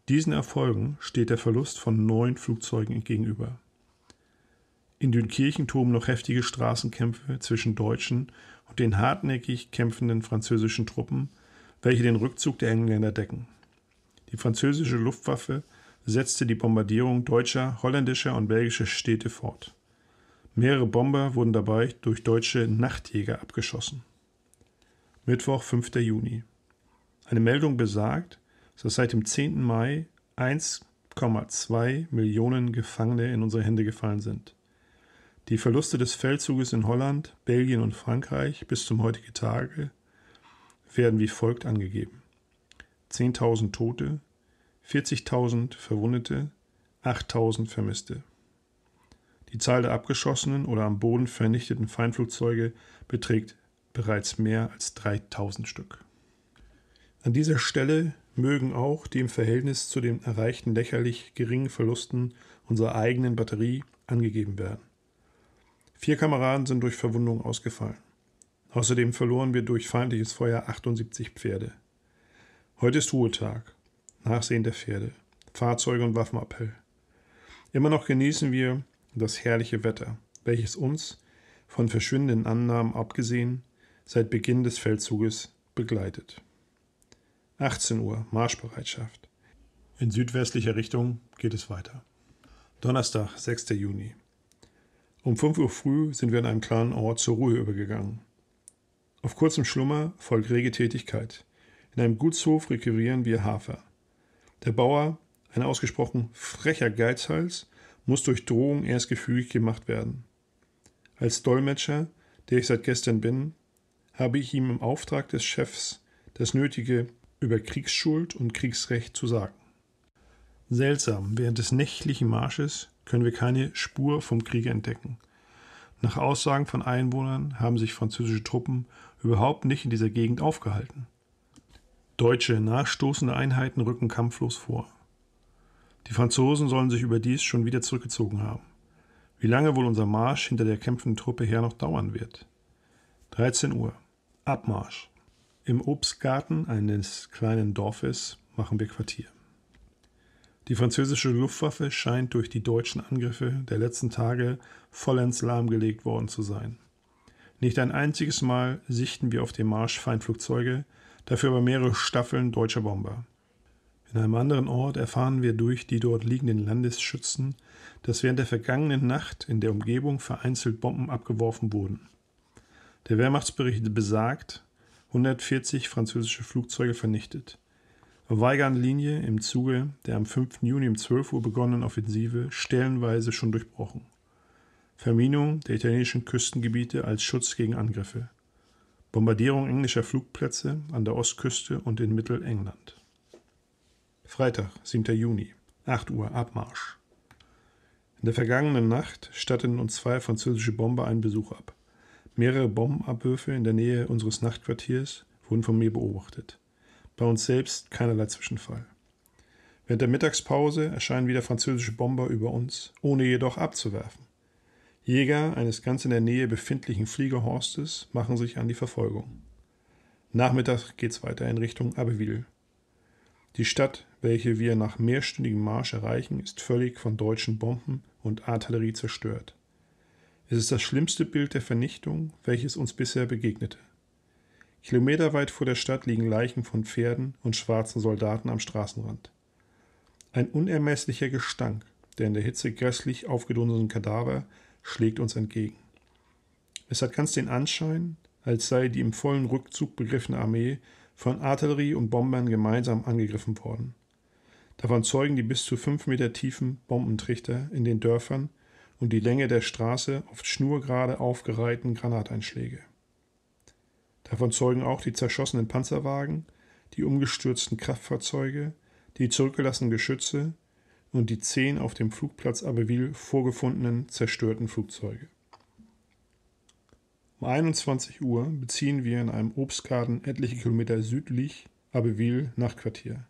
Diesen Erfolgen steht der Verlust von neun Flugzeugen gegenüber. In Dünkirchen toben noch heftige Straßenkämpfe zwischen deutschen den hartnäckig kämpfenden französischen Truppen, welche den Rückzug der Engländer decken. Die französische Luftwaffe setzte die Bombardierung deutscher, holländischer und belgischer Städte fort. Mehrere Bomber wurden dabei durch deutsche Nachtjäger abgeschossen. Mittwoch, 5. Juni. Eine Meldung besagt, dass seit dem 10. Mai 1,2 Millionen Gefangene in unsere Hände gefallen sind. Die Verluste des Feldzuges in Holland, Belgien und Frankreich bis zum heutigen Tage werden wie folgt angegeben. 10.000 Tote, 40.000 Verwundete, 8.000 Vermisste. Die Zahl der abgeschossenen oder am Boden vernichteten Feindflugzeuge beträgt bereits mehr als 3.000 Stück. An dieser Stelle mögen auch die im Verhältnis zu den erreichten lächerlich geringen Verlusten unserer eigenen Batterie angegeben werden. Vier Kameraden sind durch Verwundung ausgefallen. Außerdem verloren wir durch feindliches Feuer 78 Pferde. Heute ist Ruhetag. Nachsehen der Pferde. Fahrzeuge und Waffenappell. Immer noch genießen wir das herrliche Wetter, welches uns, von verschwindenden Annahmen abgesehen, seit Beginn des Feldzuges begleitet. 18 Uhr Marschbereitschaft. In südwestlicher Richtung geht es weiter. Donnerstag, 6. Juni. Um 5 Uhr früh sind wir an einem kleinen Ort zur Ruhe übergegangen. Auf kurzem Schlummer folgt rege Tätigkeit. In einem Gutshof rekurrieren wir Hafer. Der Bauer, ein ausgesprochen frecher Geizhals, muss durch Drohung erst gefügig gemacht werden. Als Dolmetscher, der ich seit gestern bin, habe ich ihm im Auftrag des Chefs das Nötige über Kriegsschuld und Kriegsrecht zu sagen. Seltsam, während des nächtlichen Marsches können wir keine Spur vom Krieg entdecken. Nach Aussagen von Einwohnern haben sich französische Truppen überhaupt nicht in dieser Gegend aufgehalten. Deutsche nachstoßende Einheiten rücken kampflos vor. Die Franzosen sollen sich überdies schon wieder zurückgezogen haben. Wie lange wohl unser Marsch hinter der kämpfenden Truppe her noch dauern wird? 13 Uhr. Abmarsch. Im Obstgarten eines kleinen Dorfes machen wir Quartier. Die französische Luftwaffe scheint durch die deutschen Angriffe der letzten Tage vollends lahmgelegt worden zu sein. Nicht ein einziges Mal sichten wir auf dem Marsch Feindflugzeuge, dafür aber mehrere Staffeln deutscher Bomber. In einem anderen Ort erfahren wir durch die dort liegenden Landesschützen, dass während der vergangenen Nacht in der Umgebung vereinzelt Bomben abgeworfen wurden. Der Wehrmachtsbericht besagt, 140 französische Flugzeuge vernichtet. Linie im Zuge der am 5. Juni um 12 Uhr begonnenen Offensive stellenweise schon durchbrochen. Verminung der italienischen Küstengebiete als Schutz gegen Angriffe. Bombardierung englischer Flugplätze an der Ostküste und in Mittelengland. Freitag, 7. Juni, 8 Uhr Abmarsch. In der vergangenen Nacht statteten uns zwei französische Bomber einen Besuch ab. Mehrere Bombenabwürfe in der Nähe unseres Nachtquartiers wurden von mir beobachtet. Bei uns selbst keinerlei Zwischenfall. Während der Mittagspause erscheinen wieder französische Bomber über uns, ohne jedoch abzuwerfen. Jäger eines ganz in der Nähe befindlichen Fliegerhorstes machen sich an die Verfolgung. Nachmittag geht's weiter in Richtung Abbeville. Die Stadt, welche wir nach mehrstündigem Marsch erreichen, ist völlig von deutschen Bomben und Artillerie zerstört. Es ist das schlimmste Bild der Vernichtung, welches uns bisher begegnete. Kilometerweit vor der Stadt liegen Leichen von Pferden und schwarzen Soldaten am Straßenrand. Ein unermesslicher Gestank, der in der Hitze grässlich aufgedunsenen Kadaver schlägt uns entgegen. Es hat ganz den Anschein, als sei die im vollen Rückzug begriffene Armee von Artillerie und Bombern gemeinsam angegriffen worden. Davon zeugen die bis zu fünf Meter tiefen Bombentrichter in den Dörfern und die Länge der Straße oft schnurgerade aufgereihten Granateinschläge. Davon zeugen auch die zerschossenen Panzerwagen, die umgestürzten Kraftfahrzeuge, die zurückgelassenen Geschütze und die zehn auf dem Flugplatz Abbeville vorgefundenen zerstörten Flugzeuge. Um 21 Uhr beziehen wir in einem Obstgarten etliche Kilometer südlich Abbeville Nachtquartier.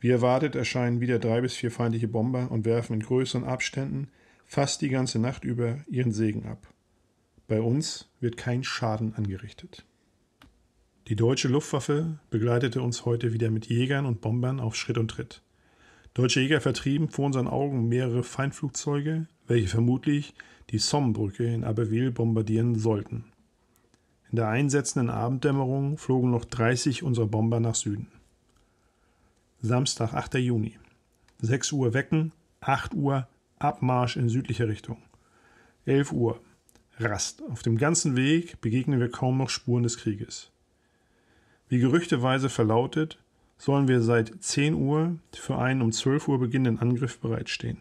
Wie erwartet erscheinen wieder drei bis vier feindliche Bomber und werfen in größeren Abständen fast die ganze Nacht über ihren Segen ab. Bei uns wird kein Schaden angerichtet. Die deutsche Luftwaffe begleitete uns heute wieder mit Jägern und Bombern auf Schritt und Tritt. Deutsche Jäger vertrieben vor unseren Augen mehrere Feindflugzeuge, welche vermutlich die Somme-Brücke in Abbeville bombardieren sollten. In der einsetzenden Abenddämmerung flogen noch 30 unserer Bomber nach Süden. Samstag, 8. Juni. 6 Uhr wecken, 8 Uhr Abmarsch in südlicher Richtung. 11 Uhr Rast. Auf dem ganzen Weg begegnen wir kaum noch Spuren des Krieges. Wie gerüchteweise verlautet, sollen wir seit 10 Uhr für einen um 12 Uhr beginnenden Angriff bereitstehen.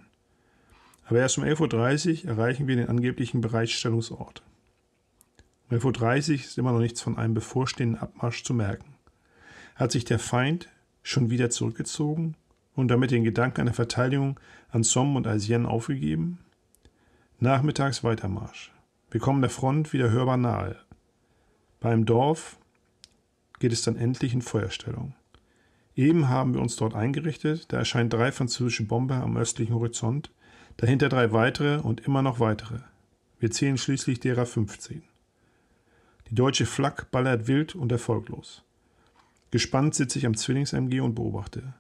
Aber erst um 11.30 Uhr erreichen wir den angeblichen Bereitstellungsort. Um 11.30 Uhr ist immer noch nichts von einem bevorstehenden Abmarsch zu merken. Hat sich der Feind schon wieder zurückgezogen und damit den Gedanken an der Verteidigung an Somme und Alsien aufgegeben? Nachmittags Weitermarsch. Wir kommen der Front wieder hörbar nahe. Beim Dorf geht es dann endlich in Feuerstellung. Eben haben wir uns dort eingerichtet, da erscheinen drei französische Bomber am östlichen Horizont, dahinter drei weitere und immer noch weitere. Wir zählen schließlich derer 15. Die deutsche Flak ballert wild und erfolglos. Gespannt sitze ich am Zwillings-MG und beobachte.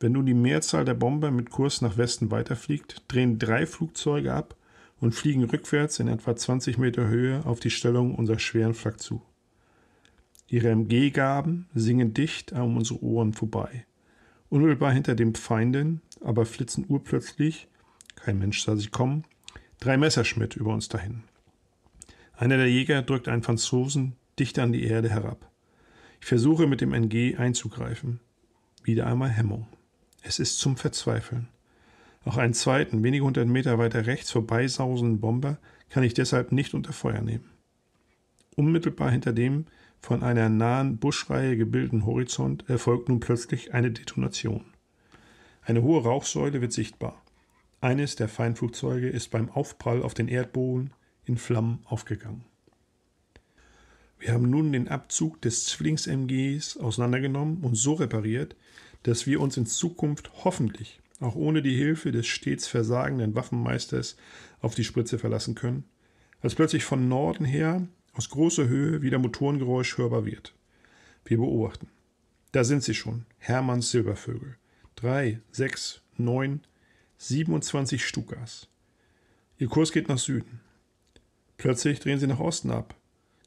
Wenn nun die Mehrzahl der Bomber mit Kurs nach Westen weiterfliegt, drehen drei Flugzeuge ab und fliegen rückwärts in etwa 20 Meter Höhe auf die Stellung unserer schweren Flak zu. Ihre MG-Gaben singen dicht um unsere Ohren vorbei. Unmittelbar hinter dem Feinden aber flitzen urplötzlich, kein Mensch sah sich kommen, drei Messerschmidt über uns dahin. Einer der Jäger drückt einen Franzosen dicht an die Erde herab. Ich versuche mit dem NG einzugreifen. Wieder einmal Hemmung. Es ist zum Verzweifeln. Auch einen zweiten, wenige hundert Meter weiter rechts vorbeisausenden Bomber kann ich deshalb nicht unter Feuer nehmen. Unmittelbar hinter dem von einer nahen Buschreihe gebildeten Horizont erfolgt nun plötzlich eine Detonation. Eine hohe Rauchsäule wird sichtbar. Eines der Feindflugzeuge ist beim Aufprall auf den Erdboden in Flammen aufgegangen. Wir haben nun den Abzug des Zwillings-MGs auseinandergenommen und so repariert, dass wir uns in Zukunft hoffentlich auch ohne die Hilfe des stets versagenden Waffenmeisters auf die Spritze verlassen können, als plötzlich von Norden her aus großer Höhe wie der Motorengeräusch hörbar wird. Wir beobachten. Da sind sie schon, Hermanns Silbervögel. Drei, sechs, neun, 27 Stukas. Ihr Kurs geht nach Süden. Plötzlich drehen sie nach Osten ab,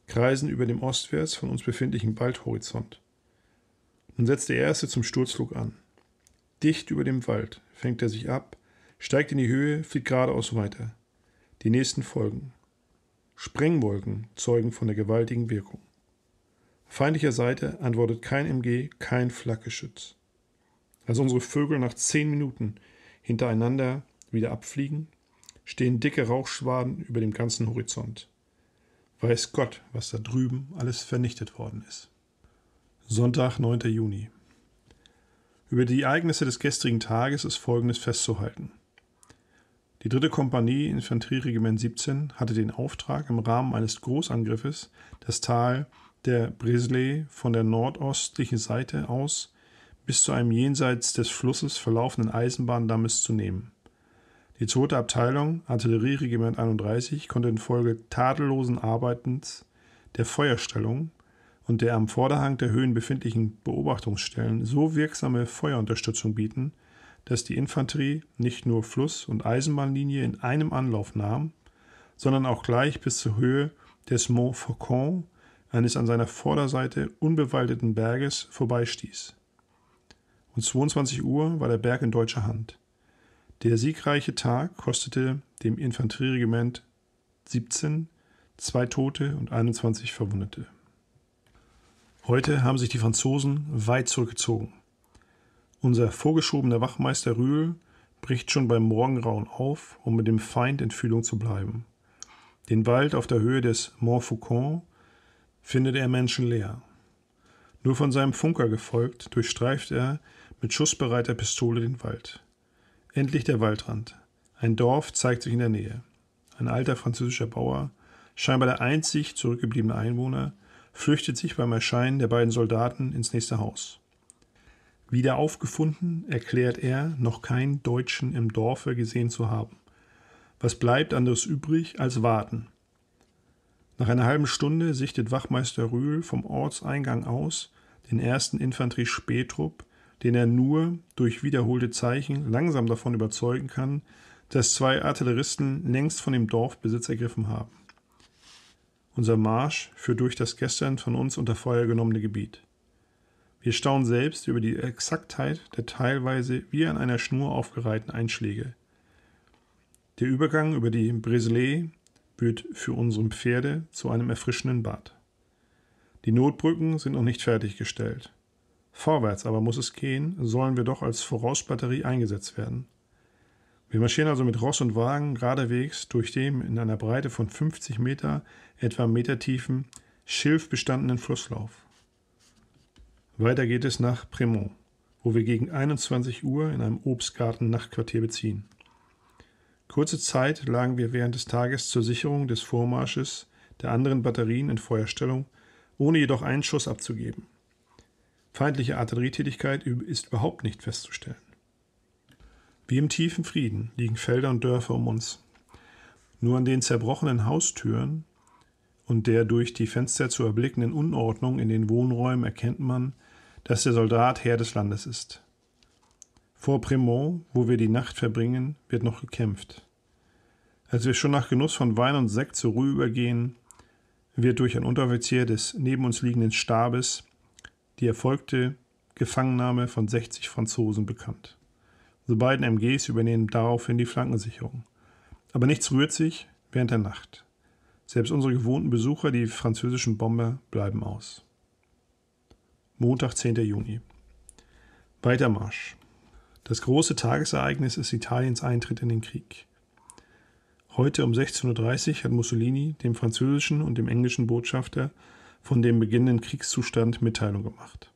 kreisen über dem ostwärts von uns befindlichen Waldhorizont. Nun setzt der erste zum Sturzflug an. Dicht über dem Wald fängt er sich ab, steigt in die Höhe, fliegt geradeaus weiter. Die nächsten folgen. Sprengwolken zeugen von der gewaltigen Wirkung. Feindlicher Seite antwortet kein MG, kein Flakgeschütz. Als unsere Vögel nach zehn Minuten hintereinander wieder abfliegen, stehen dicke Rauchschwaden über dem ganzen Horizont. Weiß Gott, was da drüben alles vernichtet worden ist. Sonntag, 9. Juni. Über die Ereignisse des gestrigen Tages ist Folgendes festzuhalten. Die dritte Kompanie, Infanterieregiment 17, hatte den Auftrag, im Rahmen eines Großangriffes das Tal der Brisley von der nordostlichen Seite aus bis zu einem jenseits des Flusses verlaufenden Eisenbahndammes zu nehmen. Die zweite Abteilung, Artillerieregiment 31, konnte infolge tadellosen Arbeitens der Feuerstellung und der am Vorderhang der Höhen befindlichen Beobachtungsstellen so wirksame Feuerunterstützung bieten, dass die Infanterie nicht nur Fluss- und Eisenbahnlinie in einem Anlauf nahm, sondern auch gleich bis zur Höhe des Mont Faucon, eines an seiner Vorderseite unbewaldeten Berges, vorbeistieß. Um 22 Uhr war der Berg in deutscher Hand. Der siegreiche Tag kostete dem Infanterieregiment 17, zwei Tote und 21 Verwundete. Heute haben sich die Franzosen weit zurückgezogen. Unser vorgeschobener Wachmeister Rühl bricht schon beim Morgengrauen auf, um mit dem Feind in Fühlung zu bleiben. Den Wald auf der Höhe des Montfaucon findet er menschenleer. Nur von seinem Funker gefolgt, durchstreift er mit schussbereiter Pistole den Wald. Endlich der Waldrand. Ein Dorf zeigt sich in der Nähe. Ein alter französischer Bauer, scheinbar der einzig zurückgebliebene Einwohner, flüchtet sich beim Erscheinen der beiden Soldaten ins nächste Haus. Wieder aufgefunden, erklärt er, noch keinen Deutschen im Dorfe gesehen zu haben. Was bleibt anderes übrig als warten? Nach einer halben Stunde sichtet Wachmeister Rühl vom Ortseingang aus den ersten Infanterie-Spähtrupp, den er nur durch wiederholte Zeichen langsam davon überzeugen kann, dass zwei Artilleristen längst von dem Dorf Besitz ergriffen haben. Unser Marsch führt durch das gestern von uns unter Feuer genommene Gebiet. Wir staunen selbst über die Exaktheit der teilweise wie an einer Schnur aufgereihten Einschläge. Der Übergang über die Breselet wird für unsere Pferde zu einem erfrischenden Bad. Die Notbrücken sind noch nicht fertiggestellt. Vorwärts aber muss es gehen, sollen wir doch als Vorausbatterie eingesetzt werden. Wir marschieren also mit Ross und Wagen geradewegs durch den in einer Breite von 50 Meter, etwa metertiefen, schilfbestandenen Flusslauf. Weiter geht es nach Prémont, wo wir gegen 21 Uhr in einem Obstgarten Nachtquartier beziehen. Kurze Zeit lagen wir während des Tages zur Sicherung des Vormarsches der anderen Batterien in Feuerstellung, ohne jedoch einen Schuss abzugeben. Feindliche Artillerietätigkeit ist überhaupt nicht festzustellen. Wie im tiefen Frieden liegen Felder und Dörfer um uns. Nur an den zerbrochenen Haustüren und der durch die Fenster zu erblickenden Unordnung in den Wohnräumen erkennt man, dass der Soldat Herr des Landes ist. Vor Premont, wo wir die Nacht verbringen, wird noch gekämpft. Als wir schon nach Genuss von Wein und Sekt zur Ruhe übergehen, wird durch ein Unteroffizier des neben uns liegenden Stabes die erfolgte Gefangennahme von 60 Franzosen bekannt. Die beiden MGs übernehmen daraufhin die Flankensicherung. Aber nichts rührt sich während der Nacht. Selbst unsere gewohnten Besucher, die französischen Bomber, bleiben aus. Montag, 10. Juni. Weitermarsch. Das große Tagesereignis ist Italiens Eintritt in den Krieg. Heute um 16.30 Uhr hat Mussolini dem französischen und dem englischen Botschafter von dem beginnenden Kriegszustand Mitteilung gemacht.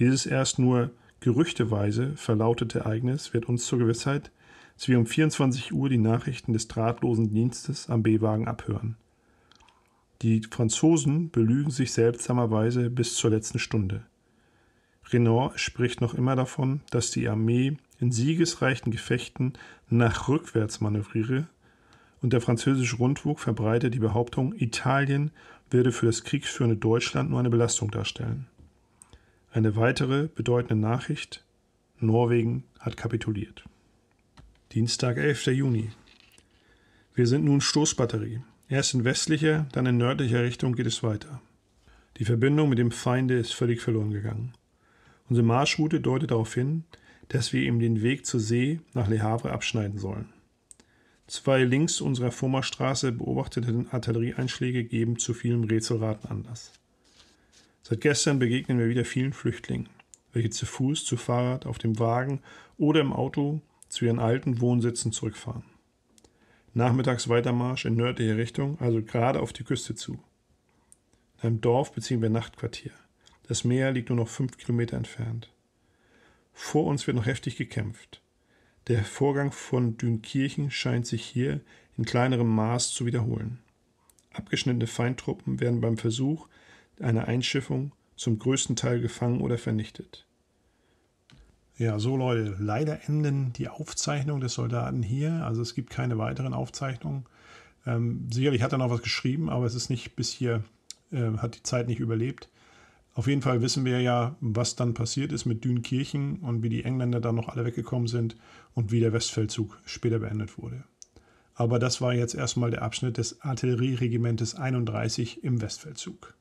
Dieses erst nur gerüchteweise verlautete Ereignis wird uns zur Gewissheit, dass wir um 24 Uhr die Nachrichten des drahtlosen Dienstes am B-Wagen abhören. Die Franzosen belügen sich seltsamerweise bis zur letzten Stunde. Renault spricht noch immer davon, dass die Armee in siegesreichen Gefechten nach rückwärts manövriere, und der französische Rundfunk verbreitet die Behauptung, Italien werde für das kriegsführende Deutschland nur eine Belastung darstellen. Eine weitere bedeutende Nachricht Norwegen hat kapituliert. Dienstag, 11. Juni. Wir sind nun Stoßbatterie. Erst in westlicher, dann in nördlicher Richtung geht es weiter. Die Verbindung mit dem Feinde ist völlig verloren gegangen. Unsere Marschroute deutet darauf hin, dass wir ihm den Weg zur See nach Le Havre abschneiden sollen. Zwei links unserer Fomastraße beobachteten Artillerieeinschläge geben zu vielem Rätselraten Anlass. Seit gestern begegnen wir wieder vielen Flüchtlingen, welche zu Fuß, zu Fahrrad, auf dem Wagen oder im Auto zu ihren alten Wohnsitzen zurückfahren. Nachmittags Weitermarsch in nördliche Richtung, also gerade auf die Küste zu. In einem Dorf beziehen wir Nachtquartier. Das Meer liegt nur noch fünf Kilometer entfernt. Vor uns wird noch heftig gekämpft. Der Vorgang von Dünkirchen scheint sich hier in kleinerem Maß zu wiederholen. Abgeschnittene Feindtruppen werden beim Versuch einer Einschiffung zum größten Teil gefangen oder vernichtet. Ja, so Leute, leider enden die Aufzeichnungen des Soldaten hier. Also es gibt keine weiteren Aufzeichnungen. Ähm, sicherlich hat er noch was geschrieben, aber es ist nicht bis hier, äh, hat die Zeit nicht überlebt. Auf jeden Fall wissen wir ja, was dann passiert ist mit Dünkirchen und wie die Engländer dann noch alle weggekommen sind und wie der Westfeldzug später beendet wurde. Aber das war jetzt erstmal der Abschnitt des Artillerieregimentes 31 im Westfeldzug.